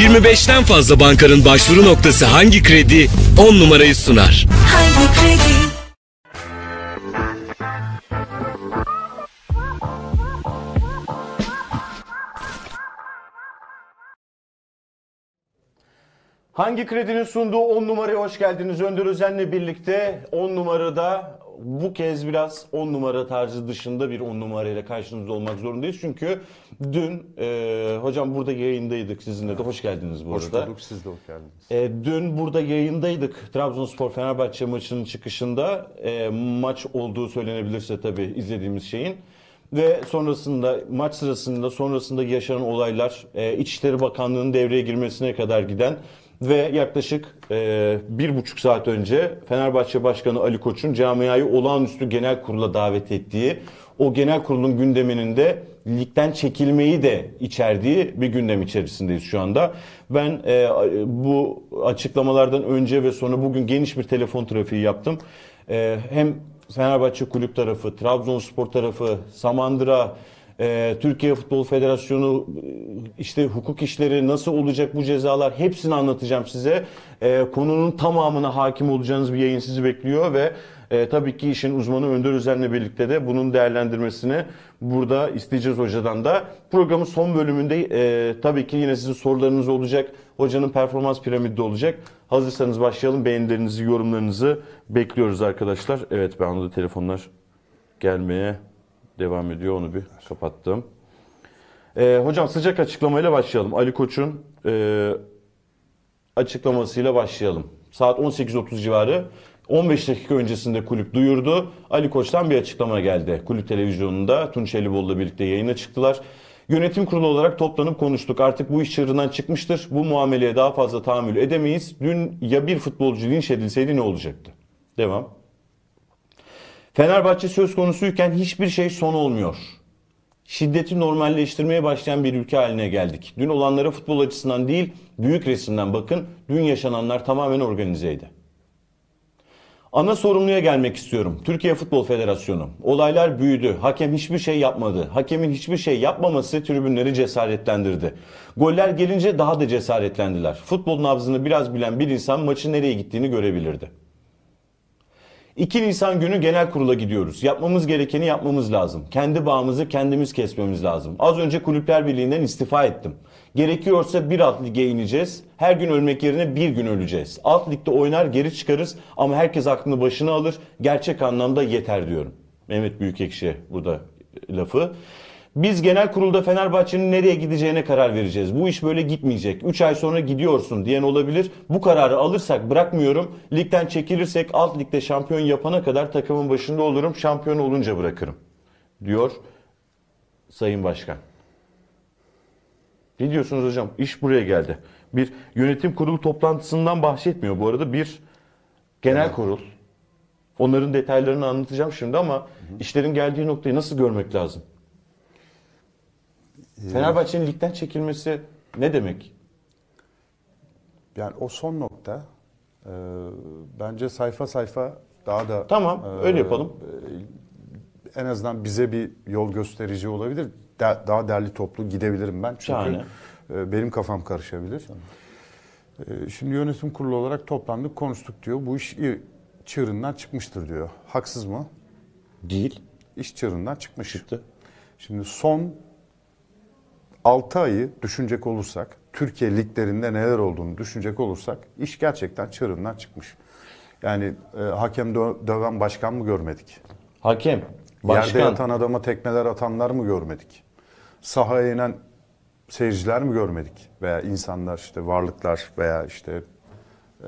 25'ten fazla bankanın başvuru noktası hangi kredi 10 numarayı sunar. Hangi kredi? Hangi kredinin sunduğu 10 numaraya hoş geldiniz. Önder Özen'le birlikte 10 numarada bu kez biraz 10 numara tarzı dışında bir 10 numarayla karşınızda olmak zorundayız. Çünkü Dün e, hocam burada yayındaydık sizinle de hoş geldiniz bu Hoş arada. bulduk siz de hoş geldiniz. E, dün burada yayındaydık Trabzonspor Fenerbahçe maçının çıkışında e, maç olduğu söylenebilirse tabii izlediğimiz şeyin ve sonrasında maç sırasında sonrasında yaşanan olaylar e, İçişleri Bakanlığı'nın devreye girmesine kadar giden ve yaklaşık e, bir buçuk saat önce Fenerbahçe Başkanı Ali Koç'un camiayı olağanüstü genel kurula davet ettiği o genel kurulun gündeminin de ligden çekilmeyi de içerdiği bir gündem içerisindeyiz şu anda. Ben e, bu açıklamalardan önce ve sonra bugün geniş bir telefon trafiği yaptım. E, hem Fenerbahçe kulüp tarafı, Trabzonspor tarafı, Samandıra, e, Türkiye Futbol Federasyonu e, işte hukuk işleri nasıl olacak bu cezalar hepsini anlatacağım size. E, konunun tamamına hakim olacağınız bir yayın sizi bekliyor ve e, tabii ki işin uzmanı Önder Özen'le birlikte de bunun değerlendirmesini burada isteyeceğiz hocadan da. Programın son bölümünde e, tabii ki yine sizin sorularınız olacak. Hocanın performans piramidi olacak. Hazırsanız başlayalım. Beğenilerinizi, yorumlarınızı bekliyoruz arkadaşlar. Evet ben da telefonlar gelmeye devam ediyor. Onu bir kapattım. E, hocam sıcak açıklamayla başlayalım. Ali Koç'un e, açıklamasıyla başlayalım. Saat 18.30 civarı 15 dakika öncesinde kulüp duyurdu. Ali Koç'tan bir açıklama geldi. Kulüp televizyonunda Tunç Elibol'la birlikte yayına çıktılar. Yönetim kurulu olarak toplanıp konuştuk. Artık bu iş çığırından çıkmıştır. Bu muameleye daha fazla tahammül edemeyiz. Dün ya bir futbolcu linç edilseydi ne olacaktı? Devam. Fenerbahçe söz konusuyken hiçbir şey son olmuyor. Şiddeti normalleştirmeye başlayan bir ülke haline geldik. Dün olanlara futbol açısından değil, büyük resimden bakın. Dün yaşananlar tamamen organizeydi. Ana sorumluya gelmek istiyorum. Türkiye Futbol Federasyonu. Olaylar büyüdü. Hakem hiçbir şey yapmadı. Hakemin hiçbir şey yapmaması tribünleri cesaretlendirdi. Goller gelince daha da cesaretlendiler. Futbol nabzını biraz bilen bir insan maçın nereye gittiğini görebilirdi. 2 Nisan günü genel kurula gidiyoruz. Yapmamız gerekeni yapmamız lazım. Kendi bağımızı kendimiz kesmemiz lazım. Az önce Kulüpler Birliği'nden istifa ettim. Gerekiyorsa bir alt lige ineceğiz. Her gün ölmek yerine bir gün öleceğiz. Alt ligde oynar geri çıkarız ama herkes aklını başına alır. Gerçek anlamda yeter diyorum. Mehmet Büyükekşi burada e, lafı. Biz genel kurulda Fenerbahçe'nin nereye gideceğine karar vereceğiz. Bu iş böyle gitmeyecek. 3 ay sonra gidiyorsun diyen olabilir. Bu kararı alırsak bırakmıyorum. Ligden çekilirsek alt ligde şampiyon yapana kadar takımın başında olurum. Şampiyon olunca bırakırım diyor Sayın Başkan. Ne diyorsunuz hocam? İş buraya geldi. Bir yönetim kurulu toplantısından bahsetmiyor bu arada. Bir genel evet. kurul. Onların detaylarını anlatacağım şimdi ama hı hı. işlerin geldiği noktayı nasıl görmek lazım? Ee, Fenerbahçe'nin ligden çekilmesi ne demek? Yani o son nokta e, bence sayfa sayfa daha da... Tamam e, öyle yapalım. E, en azından bize bir yol gösterici olabilir de, daha derli toplu gidebilirim ben. Çünkü Şahane. e, benim kafam karışabilir. E, şimdi yönetim kurulu olarak toplandık, konuştuk diyor. Bu iş çığırından çıkmıştır diyor. Haksız mı? Değil. İş çığırından çıkmış. Çıktı. Şimdi son 6 ayı düşünecek olursak, Türkiye liglerinde neler olduğunu düşünecek olursak iş gerçekten çığırından çıkmış. Yani e, hakem dö- döven başkan mı görmedik? Hakem, başkan. Yerde yatan adama tekmeler atanlar mı görmedik? sahaya inen seyirciler mi görmedik? Veya insanlar işte varlıklar veya işte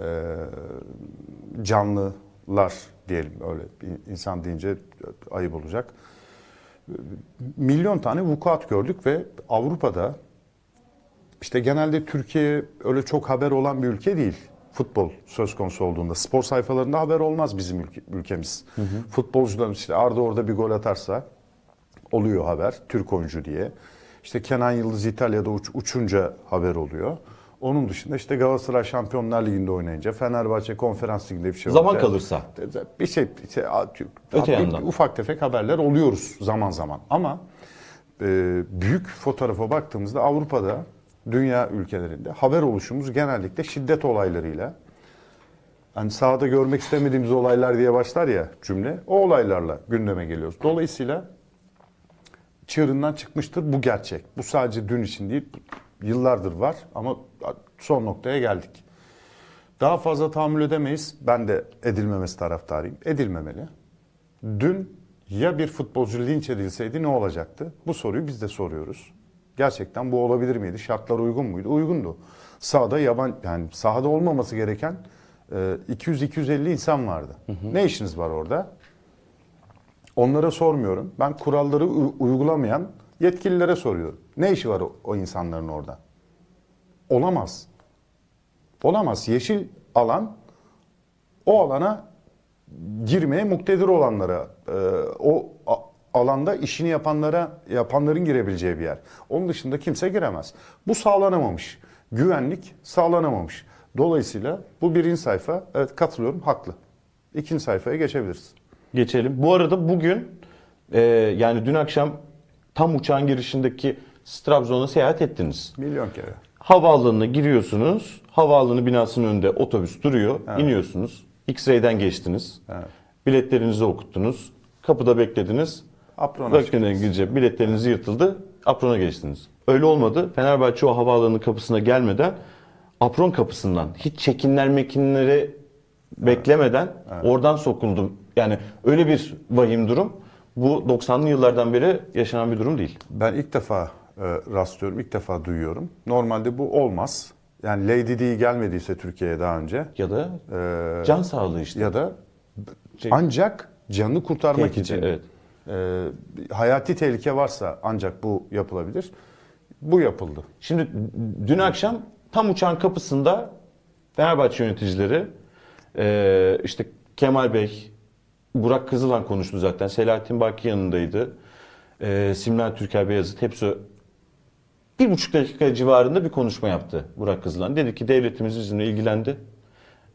e, canlılar diyelim öyle insan deyince ayıp olacak. Milyon tane vukuat gördük ve Avrupa'da işte genelde Türkiye öyle çok haber olan bir ülke değil. Futbol söz konusu olduğunda spor sayfalarında haber olmaz bizim ülke, ülkemiz. Hı hı. Futbolcularımız işte Arda orada bir gol atarsa oluyor haber. Türk oyuncu diye. İşte Kenan Yıldız İtalya'da uç, uçunca haber oluyor. Onun dışında işte Galatasaray Şampiyonlar Ligi'nde oynayınca, Fenerbahçe Konferans Ligi'nde bir şey Zaman olunca, kalırsa. Bir şey, bir şey Öte bir, yandan. ufak tefek haberler oluyoruz zaman zaman. Ama e, büyük fotoğrafa baktığımızda Avrupa'da, dünya ülkelerinde haber oluşumuz genellikle şiddet olaylarıyla. Hani sahada görmek istemediğimiz olaylar diye başlar ya cümle. O olaylarla gündeme geliyoruz. Dolayısıyla çığırından çıkmıştır. Bu gerçek. Bu sadece dün için değil, yıllardır var ama son noktaya geldik. Daha fazla tahammül edemeyiz. Ben de edilmemesi taraftarıyım. Edilmemeli. Dün ya bir futbolcu linç edilseydi ne olacaktı? Bu soruyu biz de soruyoruz. Gerçekten bu olabilir miydi? Şartlar uygun muydu? Uygundu. Sahada yaban yani sahada olmaması gereken 200-250 e, insan vardı. Hı hı. Ne işiniz var orada? onlara sormuyorum. Ben kuralları uygulamayan yetkililere soruyorum. Ne işi var o, o insanların orada? Olamaz. Olamaz. Yeşil alan o alana girmeye muktedir olanlara, e, o a, alanda işini yapanlara, yapanların girebileceği bir yer. Onun dışında kimse giremez. Bu sağlanamamış. Güvenlik sağlanamamış. Dolayısıyla bu birinci sayfa, evet katılıyorum, haklı. İkinci sayfaya geçebiliriz geçelim. Bu arada bugün e, yani dün akşam tam uçağın girişindeki Strabzon'a seyahat ettiniz. Milyon kere. Havaalanına giriyorsunuz. Havaalanı binasının önünde otobüs duruyor. Evet. İniyorsunuz. X-ray'den geçtiniz. Evet. Biletlerinizi okuttunuz. Kapıda beklediniz. Aprona girince biletleriniz yırtıldı. Aprona geçtiniz. Öyle olmadı. Fenerbahçe o havaalanının kapısına gelmeden apron kapısından hiç çekinler mekinleri beklemeden evet. Evet. oradan sokuldu yani öyle bir vahim durum bu 90'lı yıllardan beri yaşanan bir durum değil. Ben ilk defa e, rastlıyorum, ilk defa duyuyorum. Normalde bu olmaz. Yani Lady D gelmediyse Türkiye'ye daha önce. Ya da e, can sağlığı işte. Ya da şey- ancak canını kurtarmak tehlike, için. Evet. E, hayati tehlike varsa ancak bu yapılabilir. Bu yapıldı. Şimdi dün akşam tam uçağın kapısında Fenerbahçe yöneticileri e, işte Kemal Bey, Burak Kızılan konuştu zaten. Selahattin Baki yanındaydı. E, Simler Türker Beyazıt hepsi bir buçuk dakika civarında bir konuşma yaptı Burak Kızılan. Dedi ki devletimiz bizimle ilgilendi.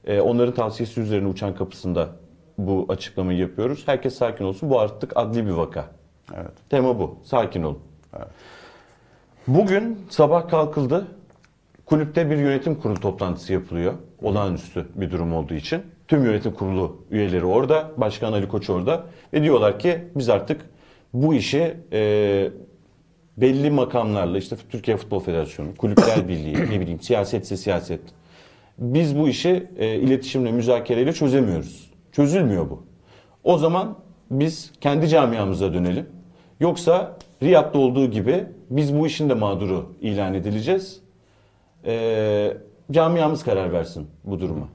E, onların tavsiyesi üzerine uçan kapısında bu açıklamayı yapıyoruz. Herkes sakin olsun. Bu artık adli bir vaka. Evet. Tema bu. Sakin olun. Evet. Bugün sabah kalkıldı. Kulüpte bir yönetim kurulu toplantısı yapılıyor. Olağanüstü bir durum olduğu için. Tüm yönetim kurulu üyeleri orada, Başkan Ali Koç orada ve diyorlar ki biz artık bu işi e, belli makamlarla işte Türkiye Futbol Federasyonu, Kulüpler Birliği, ne bileyim siyasetse siyaset. Biz bu işi e, iletişimle, müzakereyle çözemiyoruz. Çözülmüyor bu. O zaman biz kendi camiamıza dönelim. Yoksa Riyad'da olduğu gibi biz bu işin de mağduru ilan edileceğiz. E, camiamız karar versin bu duruma.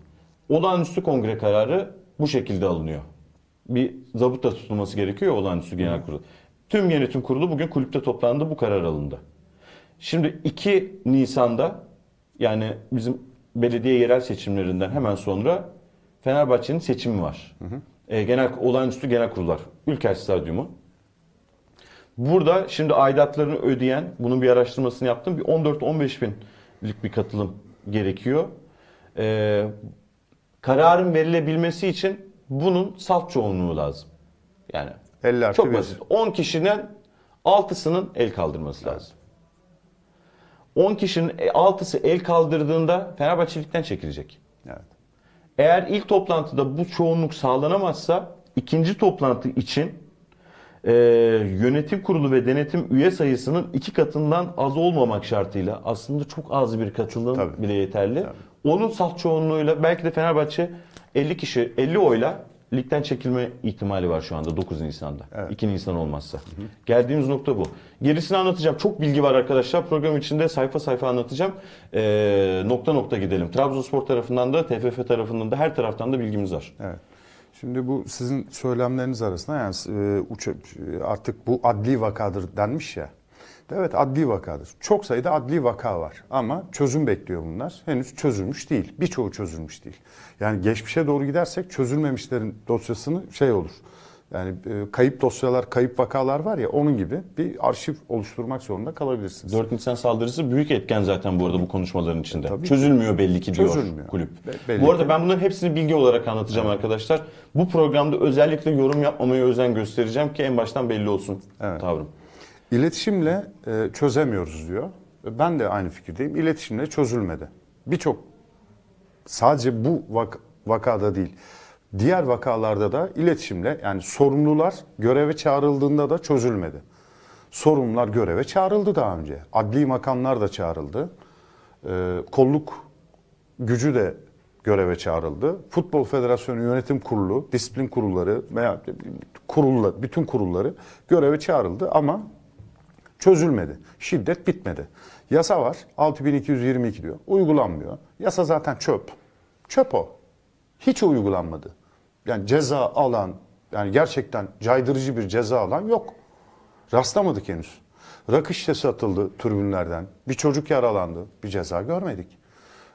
Olağanüstü kongre kararı bu şekilde alınıyor. Bir zabıta tutulması gerekiyor olağanüstü genel kurulu. Tüm yönetim kurulu bugün kulüpte toplandı bu karar alındı. Şimdi 2 Nisan'da yani bizim belediye yerel seçimlerinden hemen sonra Fenerbahçe'nin seçimi var. Hı hı. E, genel olağanüstü genel kurullar. Ülker Stadyumu. Burada şimdi aidatlarını ödeyen, bunun bir araştırmasını yaptım. Bir 14-15 binlik bir katılım gerekiyor. E, kararın verilebilmesi için bunun salt çoğunluğu lazım. Yani 50 artı çok bir. basit. 10 kişinin 6'sının el kaldırması evet. lazım. 10 kişinin 6'sı e, el kaldırdığında Fenerbahçelikten çekilecek. Evet. Eğer ilk toplantıda bu çoğunluk sağlanamazsa ikinci toplantı için e, yönetim kurulu ve denetim üye sayısının iki katından az olmamak şartıyla aslında çok az bir katılım Tabii. bile yeterli. Tabii. Onun Olunsal çoğunluğuyla belki de Fenerbahçe 50 kişi 50 oyla ligden çekilme ihtimali var şu anda 9 Nisan'da. Evet. 2 Nisan olmazsa. Hı hı. Geldiğimiz nokta bu. Gerisini anlatacağım. Çok bilgi var arkadaşlar. Program içinde sayfa sayfa anlatacağım. Ee, nokta nokta gidelim. Trabzonspor tarafından da, TFF tarafından da her taraftan da bilgimiz var. Evet. Şimdi bu sizin söylemleriniz arasında yani e, uça, artık bu adli vakadır denmiş ya. Evet adli vakadır. Çok sayıda adli vaka var ama çözüm bekliyor bunlar. Henüz çözülmüş değil. Birçoğu çözülmüş değil. Yani geçmişe doğru gidersek çözülmemişlerin dosyasını şey olur. Yani e, kayıp dosyalar, kayıp vakalar var ya onun gibi bir arşiv oluşturmak zorunda kalabilirsiniz. 4 Nisan saldırısı büyük etken zaten bu arada bu konuşmaların içinde. E, tabii Çözülmüyor belli ki diyor Çözülmüyor. kulüp. Be- belli bu arada ki. ben bunların hepsini bilgi olarak anlatacağım evet. arkadaşlar. Bu programda özellikle yorum yapmamaya özen göstereceğim ki en baştan belli olsun evet. tavrım. İletişimle e, çözemiyoruz diyor. Ben de aynı fikirdeyim. İletişimle çözülmedi. Birçok sadece bu vak vakada değil. Diğer vakalarda da iletişimle yani sorumlular göreve çağrıldığında da çözülmedi. Sorumlular göreve çağrıldı daha önce. Adli makamlar da çağrıldı. Ee, kolluk gücü de göreve çağrıldı. Futbol Federasyonu Yönetim Kurulu, disiplin kurulları veya kurullar, bütün kurulları göreve çağrıldı ama Çözülmedi. Şiddet bitmedi. Yasa var 6222 diyor. Uygulanmıyor. Yasa zaten çöp. Çöp o. Hiç uygulanmadı. Yani ceza alan, yani gerçekten caydırıcı bir ceza alan yok. Rastlamadık henüz. Rakı şişesi atıldı türbünlerden. Bir çocuk yaralandı. Bir ceza görmedik.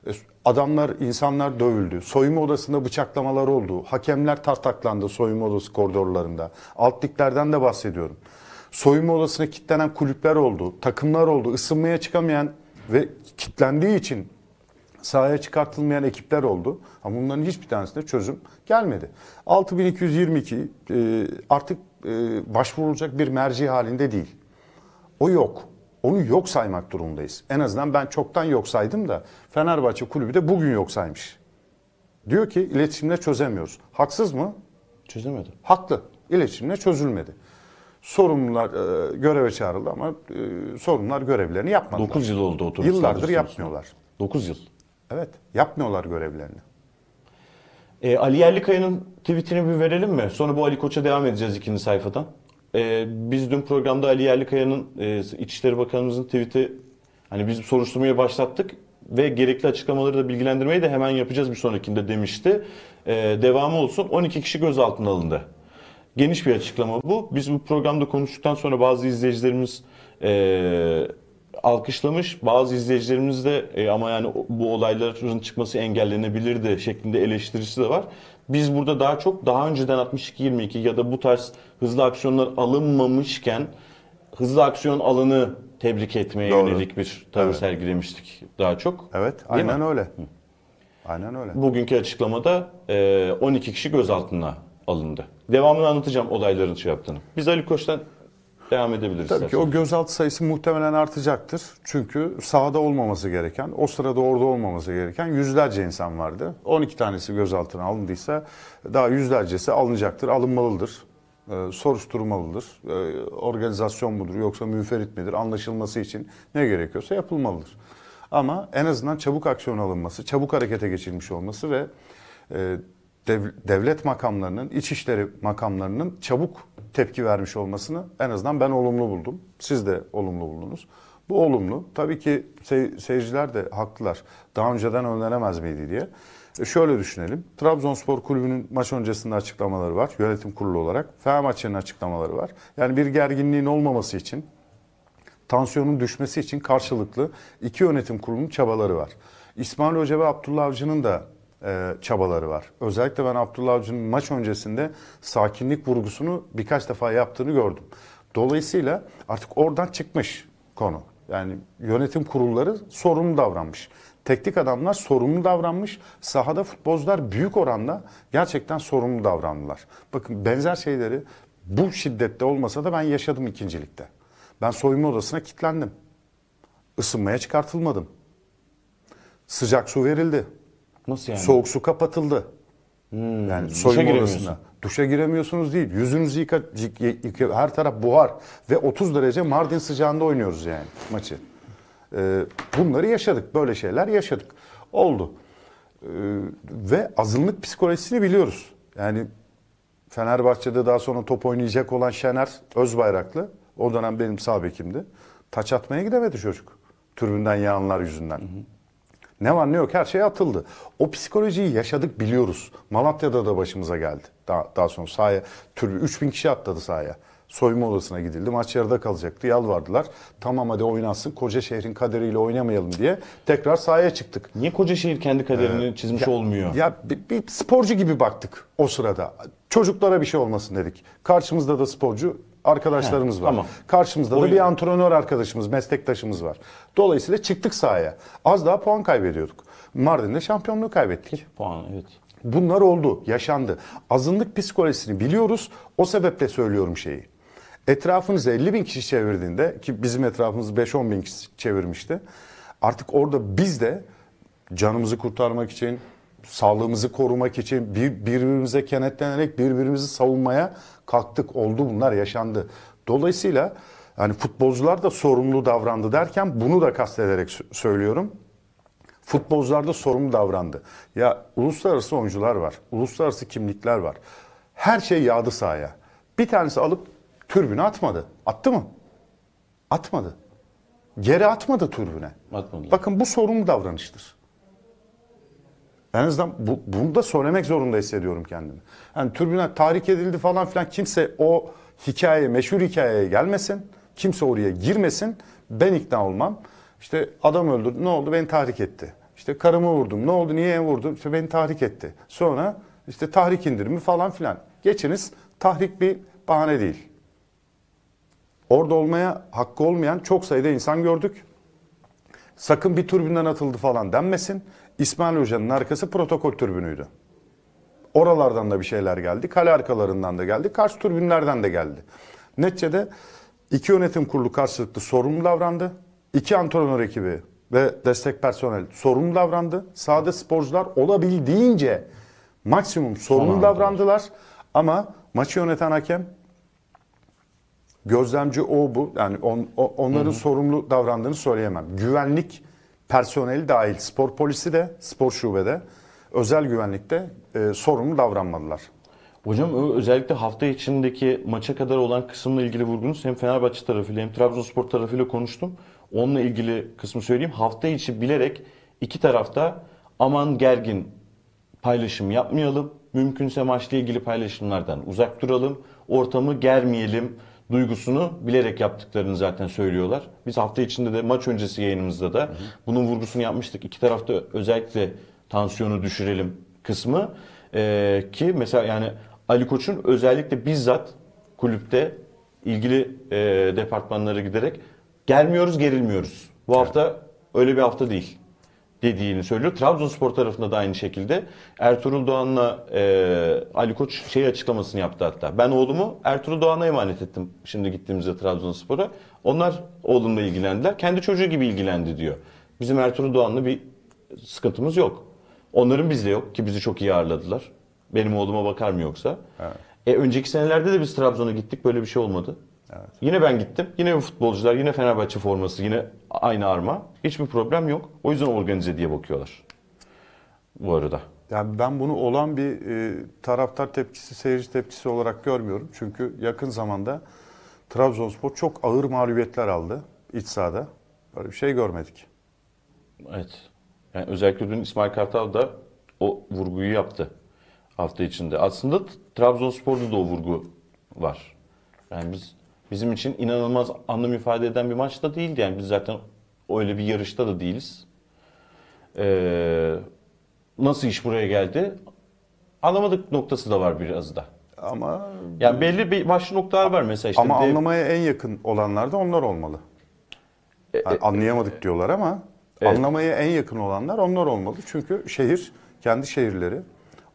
E, adamlar, insanlar dövüldü. Soyunma odasında bıçaklamalar oldu. Hakemler tartaklandı soyunma odası koridorlarında. Alt de bahsediyorum soyunma odasına kilitlenen kulüpler oldu, takımlar oldu, ısınmaya çıkamayan ve kitlendiği için sahaya çıkartılmayan ekipler oldu. Ama bunların hiçbir tanesinde çözüm gelmedi. 6222 e, artık e, başvurulacak bir merci halinde değil. O yok. Onu yok saymak durumundayız. En azından ben çoktan yok saydım da Fenerbahçe kulübü de bugün yok saymış. Diyor ki iletişimle çözemiyoruz. Haksız mı? Çözemedi. Haklı. İletişimle çözülmedi sorumlular e, göreve çağrıldı ama e, sorumlular görevlerini yapmadılar. 9 yıl oldu oturmuş. Yıllardır yapmıyorlar. 9 yıl. Evet, yapmıyorlar görevlerini. E, Ali Yerlikaya'nın tweetini bir verelim mi? Sonra bu Ali Koç'a devam edeceğiz ikinci sayfadan. E, biz dün programda Ali Yerlikaya'nın e, İçişleri Bakanımızın tweet'i hani biz soruşturmayı başlattık ve gerekli açıklamaları da bilgilendirmeyi de hemen yapacağız bir sonrakinde demişti. E, devamı olsun 12 kişi gözaltına alındı. Geniş bir açıklama bu. Biz bu programda konuştuktan sonra bazı izleyicilerimiz e, alkışlamış. Bazı izleyicilerimiz de e, ama yani bu olayların çıkması engellenebilirdi şeklinde eleştirisi de var. Biz burada daha çok daha önceden 62-22 ya da bu tarz hızlı aksiyonlar alınmamışken hızlı aksiyon alanı tebrik etmeye Doğru. yönelik bir tavır evet. sergilemiştik daha çok. Evet aynen öyle. Aynen öyle. Bugünkü açıklamada e, 12 kişi gözaltına alındı. Devamını anlatacağım olayların şey yaptığını. Biz Ali Koç'tan devam edebiliriz. Tabii ki o gözaltı sayısı muhtemelen artacaktır. Çünkü sahada olmaması gereken, o sırada orada olmaması gereken yüzlerce insan vardı. 12 tanesi gözaltına alındıysa daha yüzlercesi alınacaktır, alınmalıdır. Ee, soruşturmalıdır. Ee, organizasyon mudur yoksa müferit midir anlaşılması için ne gerekiyorsa yapılmalıdır. Ama en azından çabuk aksiyon alınması, çabuk harekete geçilmiş olması ve e, devlet makamlarının, içişleri makamlarının çabuk tepki vermiş olmasını en azından ben olumlu buldum. Siz de olumlu buldunuz. Bu olumlu. Tabii ki seyirciler de haklılar. Daha önceden önlenemez miydi diye. E şöyle düşünelim. Trabzonspor Kulübü'nün maç öncesinde açıklamaları var. Yönetim kurulu olarak. Fenerbahçe'nin açıklamaları var. Yani bir gerginliğin olmaması için, tansiyonun düşmesi için karşılıklı iki yönetim kurulunun çabaları var. İsmail Hoca ve Abdullah Avcı'nın da e, çabaları var. Özellikle ben Abdullah Avcı'nın maç öncesinde sakinlik vurgusunu birkaç defa yaptığını gördüm. Dolayısıyla artık oradan çıkmış konu. Yani yönetim kurulları sorumlu davranmış. Teknik adamlar sorumlu davranmış. Sahada futbolcular büyük oranda gerçekten sorumlu davrandılar. Bakın benzer şeyleri bu şiddette olmasa da ben yaşadım ikincilikte. Ben soyunma odasına kilitlendim. Isınmaya çıkartılmadım. Sıcak su verildi. Nasıl yani? Soğuk su kapatıldı. Hmm, yani soyunma odasına. Duşa giremiyorsunuz değil. Yüzünüzü yıka, yıka, her taraf buhar. Ve 30 derece Mardin sıcağında oynuyoruz yani maçı. Ee, bunları yaşadık. Böyle şeyler yaşadık. Oldu. Ee, ve azınlık psikolojisini biliyoruz. Yani Fenerbahçe'de daha sonra top oynayacak olan Şener Özbayraklı. O dönem benim sağ bekimdi. Taç atmaya gidemedi çocuk. Türbünden yağanlar yüzünden. Hı hı. Ne var ne yok her şey atıldı. O psikolojiyi yaşadık biliyoruz. Malatya'da da başımıza geldi. Daha, daha sonra sahaya türlü 3000 kişi atladı sahaya. Soyma odasına gidildi. Maç yarıda kalacaktı. Yalvardılar. Tamam hadi oynansın. Koca şehrin kaderiyle oynamayalım diye tekrar sahaya çıktık. Niye koca şehir kendi kaderini ee, çizmiş ya, olmuyor? Ya bir, bir sporcu gibi baktık o sırada. Çocuklara bir şey olmasın dedik. Karşımızda da sporcu arkadaşlarımız He, var. Tamam. Karşımızda Oyun. da bir antrenör arkadaşımız, meslektaşımız var. Dolayısıyla çıktık sahaya. Az daha puan kaybediyorduk. Mardin'de şampiyonluğu kaybettik. Puan evet. Bunlar oldu, yaşandı. Azınlık psikolojisini biliyoruz. O sebeple söylüyorum şeyi. Etrafınızı 50 bin kişi çevirdiğinde ki bizim etrafımız 5-10 bin kişi çevirmişti. Artık orada biz de canımızı kurtarmak için, sağlığımızı korumak için bir, birbirimize kenetlenerek birbirimizi savunmaya kalktık oldu bunlar yaşandı. Dolayısıyla hani futbolcular da sorumlu davrandı derken bunu da kastederek söylüyorum. Futbolcular da sorumlu davrandı. Ya uluslararası oyuncular var. Uluslararası kimlikler var. Her şey yağdı sahaya. Bir tanesi alıp türbüne atmadı. Attı mı? Atmadı. Geri atmadı türbüne. Atmadı. Bakın bu sorumlu davranıştır. En azından bu, bunu da söylemek zorunda hissediyorum kendimi. Yani türbüne tahrik edildi falan filan kimse o hikaye, meşhur hikayeye gelmesin. Kimse oraya girmesin. Ben ikna olmam. İşte adam öldürdü. Ne oldu? Beni tahrik etti. İşte karımı vurdum. Ne oldu? Niye vurdum? işte beni tahrik etti. Sonra işte tahrik indirimi falan filan. Geçiniz tahrik bir bahane değil. Orada olmaya hakkı olmayan çok sayıda insan gördük. Sakın bir türbünden atıldı falan denmesin. İsmail Hoca'nın arkası protokol türbünüydü. Oralardan da bir şeyler geldi. Kale arkalarından da geldi. Karşı türbünlerden de geldi. Neticede iki yönetim kurulu karşılıklı sorumlu davrandı. İki antrenör ekibi ve destek personel sorumlu davrandı. Sade sporcular olabildiğince maksimum sorumlu davrandılar. Ama maçı yöneten hakem gözlemci o bu. Yani on, o, onların hı hı. sorumlu davrandığını söyleyemem. Güvenlik personeli dahil spor polisi de, spor şubede, özel güvenlikte e, sorumlu davranmadılar. Hocam özellikle hafta içindeki maça kadar olan kısımla ilgili vurgunuz hem Fenerbahçe tarafıyla hem Trabzonspor tarafıyla konuştum. Onunla ilgili kısmı söyleyeyim. Hafta içi bilerek iki tarafta aman gergin paylaşım yapmayalım. Mümkünse maçla ilgili paylaşımlardan uzak duralım. Ortamı germeyelim duygusunu bilerek yaptıklarını zaten söylüyorlar. Biz hafta içinde de maç öncesi yayınımızda da hı hı. bunun vurgusunu yapmıştık. İki tarafta özellikle tansiyonu düşürelim kısmı ee, ki mesela yani Ali Koç'un özellikle bizzat kulüpte ilgili e, departmanlara giderek gelmiyoruz gerilmiyoruz. Bu evet. hafta öyle bir hafta değil dediğini söylüyor. Trabzonspor tarafında da aynı şekilde. Ertuğrul Doğan'la e, Ali Koç şey açıklamasını yaptı hatta. Ben oğlumu Ertuğrul Doğan'a emanet ettim şimdi gittiğimizde Trabzonspor'a. Onlar oğlumla ilgilendiler. Kendi çocuğu gibi ilgilendi diyor. Bizim Ertuğrul Doğan'la bir sıkıntımız yok. Onların bizde yok ki bizi çok iyi ağırladılar. Benim oğluma bakar mı yoksa? Evet. E, önceki senelerde de biz Trabzon'a gittik böyle bir şey olmadı. Evet. Yine ben gittim. Yine futbolcular, yine Fenerbahçe forması, yine aynı arma. Hiçbir problem yok. O yüzden organize diye bakıyorlar. Bu arada. Yani ben bunu olan bir e, taraftar tepkisi, seyirci tepkisi olarak görmüyorum. Çünkü yakın zamanda Trabzonspor çok ağır mağlubiyetler aldı iç sahada. Böyle bir şey görmedik. Evet. Yani özellikle dün İsmail Kartal da o vurguyu yaptı hafta içinde. Aslında Trabzonspor'da da o vurgu var. Yani biz bizim için inanılmaz anlam ifade eden bir maç da değildi. Yani biz zaten öyle bir yarışta da değiliz. Ee, nasıl iş buraya geldi? Anlamadık noktası da var biraz da. Ama yani belli bir başlı noktalar var mesela işte. Ama dev... anlamaya en yakın olanlar da onlar olmalı. Yani e, e, anlayamadık e, diyorlar ama evet. anlamaya en yakın olanlar onlar olmalı. Çünkü şehir kendi şehirleri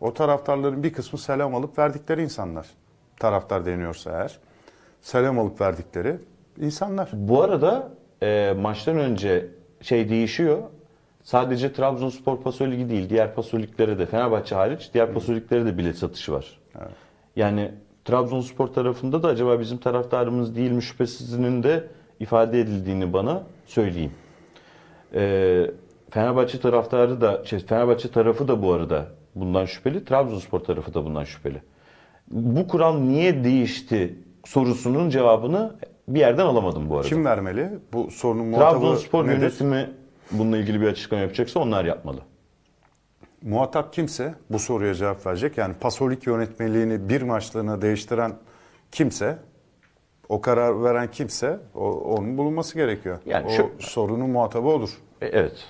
o taraftarların bir kısmı selam alıp verdikleri insanlar. Taraftar deniyorsa eğer selam alıp verdikleri insanlar. Bu arada e, maçtan önce şey değişiyor. Sadece Trabzonspor Paso değil, diğer Paso de Fenerbahçe hariç diğer Paso de bilet satışı var. Evet. Yani Trabzonspor tarafında da acaba bizim taraftarımız değil mi şüphesizinin de ifade edildiğini bana söyleyeyim. Ee, Fenerbahçe taraftarı da, şey, Fenerbahçe tarafı da bu arada bundan şüpheli, Trabzonspor tarafı da bundan şüpheli. Bu kural niye değişti sorusunun cevabını bir yerden alamadım bu arada. Kim vermeli? Bu sorunun muhatabı Trabzonspor nedir? yönetimi bununla ilgili bir açıklama yapacaksa onlar yapmalı. Muhatap kimse bu soruya cevap verecek. Yani Pasolik yönetmeliğini bir maçlığına değiştiren kimse, o karar veren kimse o, onun bulunması gerekiyor. Yani o sorunun muhatabı olur. E, evet.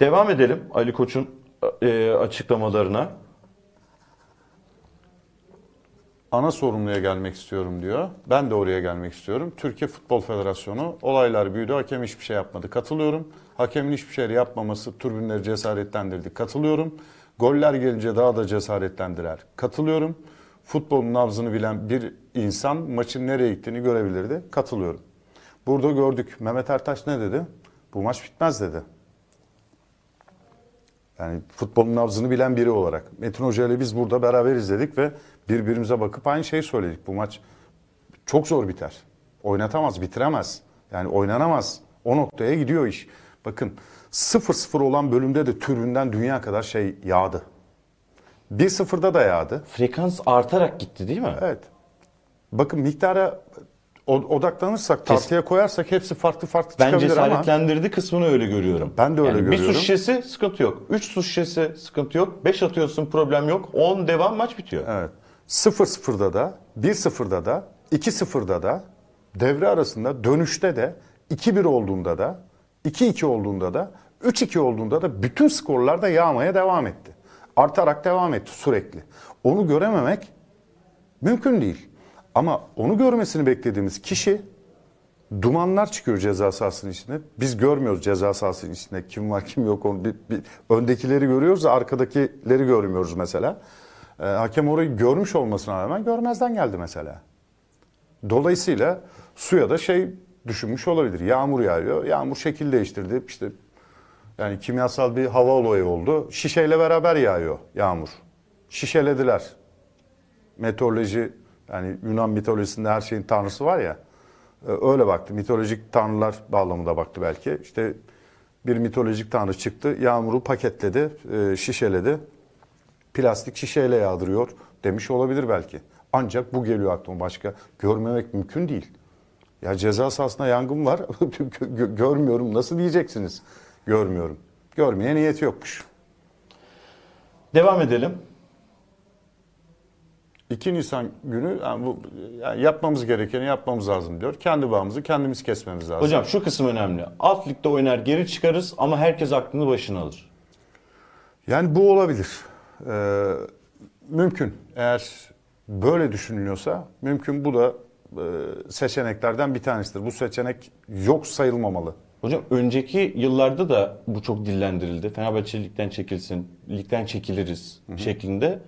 Devam edelim Ali Koç'un e, açıklamalarına. ana sorumluya gelmek istiyorum diyor. Ben de oraya gelmek istiyorum. Türkiye Futbol Federasyonu olaylar büyüdü. Hakem hiçbir şey yapmadı. Katılıyorum. Hakemin hiçbir şey yapmaması türbünleri cesaretlendirdi. Katılıyorum. Goller gelince daha da cesaretlendiler. Katılıyorum. Futbolun nabzını bilen bir insan maçın nereye gittiğini görebilirdi. Katılıyorum. Burada gördük. Mehmet Ertaş ne dedi? Bu maç bitmez dedi. Yani futbolun nabzını bilen biri olarak. Metin Hoca ile biz burada beraberiz dedik ve birbirimize bakıp aynı şeyi söyledik. Bu maç çok zor biter. Oynatamaz, bitiremez. Yani oynanamaz. O noktaya gidiyor iş. Bakın 0-0 olan bölümde de türünden dünya kadar şey yağdı. 1-0'da da yağdı. Frekans artarak gitti değil mi? Evet. Bakın miktara odaklanırsak, tartıya koyarsak hepsi farklı farklı ben çıkabilir ama. Ben cesaretlendirdi kısmını öyle görüyorum. Ben de öyle yani görüyorum. Bir su şişesi sıkıntı yok. Üç su şişesi sıkıntı yok. Beş atıyorsun problem yok. On devam maç bitiyor. Evet. 0-0'da da, 1-0'da da, 2-0'da da, devre arasında dönüşte de, 2-1 olduğunda da, 2-2 olduğunda da, 3-2 olduğunda da bütün skorlarda yağmaya devam etti. Artarak devam etti sürekli. Onu görememek mümkün değil. Ama onu görmesini beklediğimiz kişi dumanlar çıkıyor ceza sahasının içinde. Biz görmüyoruz ceza sahasının içinde kim var kim yok onu bir, bir öndekileri görüyoruz da arkadakileri görmüyoruz mesela. E, hakem orayı görmüş olmasına rağmen görmezden geldi mesela. Dolayısıyla suya da şey düşünmüş olabilir. Yağmur yağıyor. Yağmur şekil değiştirdi. İşte yani kimyasal bir hava olayı oldu. Şişeyle beraber yağıyor yağmur. Şişelediler. Meteoroloji yani Yunan mitolojisinde her şeyin tanrısı var ya. E, öyle baktı. Mitolojik tanrılar bağlamında baktı belki. İşte bir mitolojik tanrı çıktı. Yağmuru paketledi, e, şişeledi plastik şişeyle yağdırıyor demiş olabilir belki. Ancak bu geliyor aklıma başka görmemek mümkün değil. Ya ceza sahasında yangın var görmüyorum nasıl diyeceksiniz görmüyorum. Görmeye niyeti yokmuş. Devam edelim. 2 Nisan günü yani bu, yani yapmamız gerekeni yapmamız lazım diyor. Kendi bağımızı kendimiz kesmemiz lazım. Hocam şu kısım önemli. Alt ligde oynar geri çıkarız ama herkes aklını başına alır. Yani bu olabilir e, mümkün. Eğer böyle düşünülüyorsa mümkün bu da e, seçeneklerden bir tanesidir. Bu seçenek yok sayılmamalı. Hocam önceki yıllarda da bu çok dillendirildi. Fenerbahçe ligden çekilsin, ligden çekiliriz hı hı. şeklinde.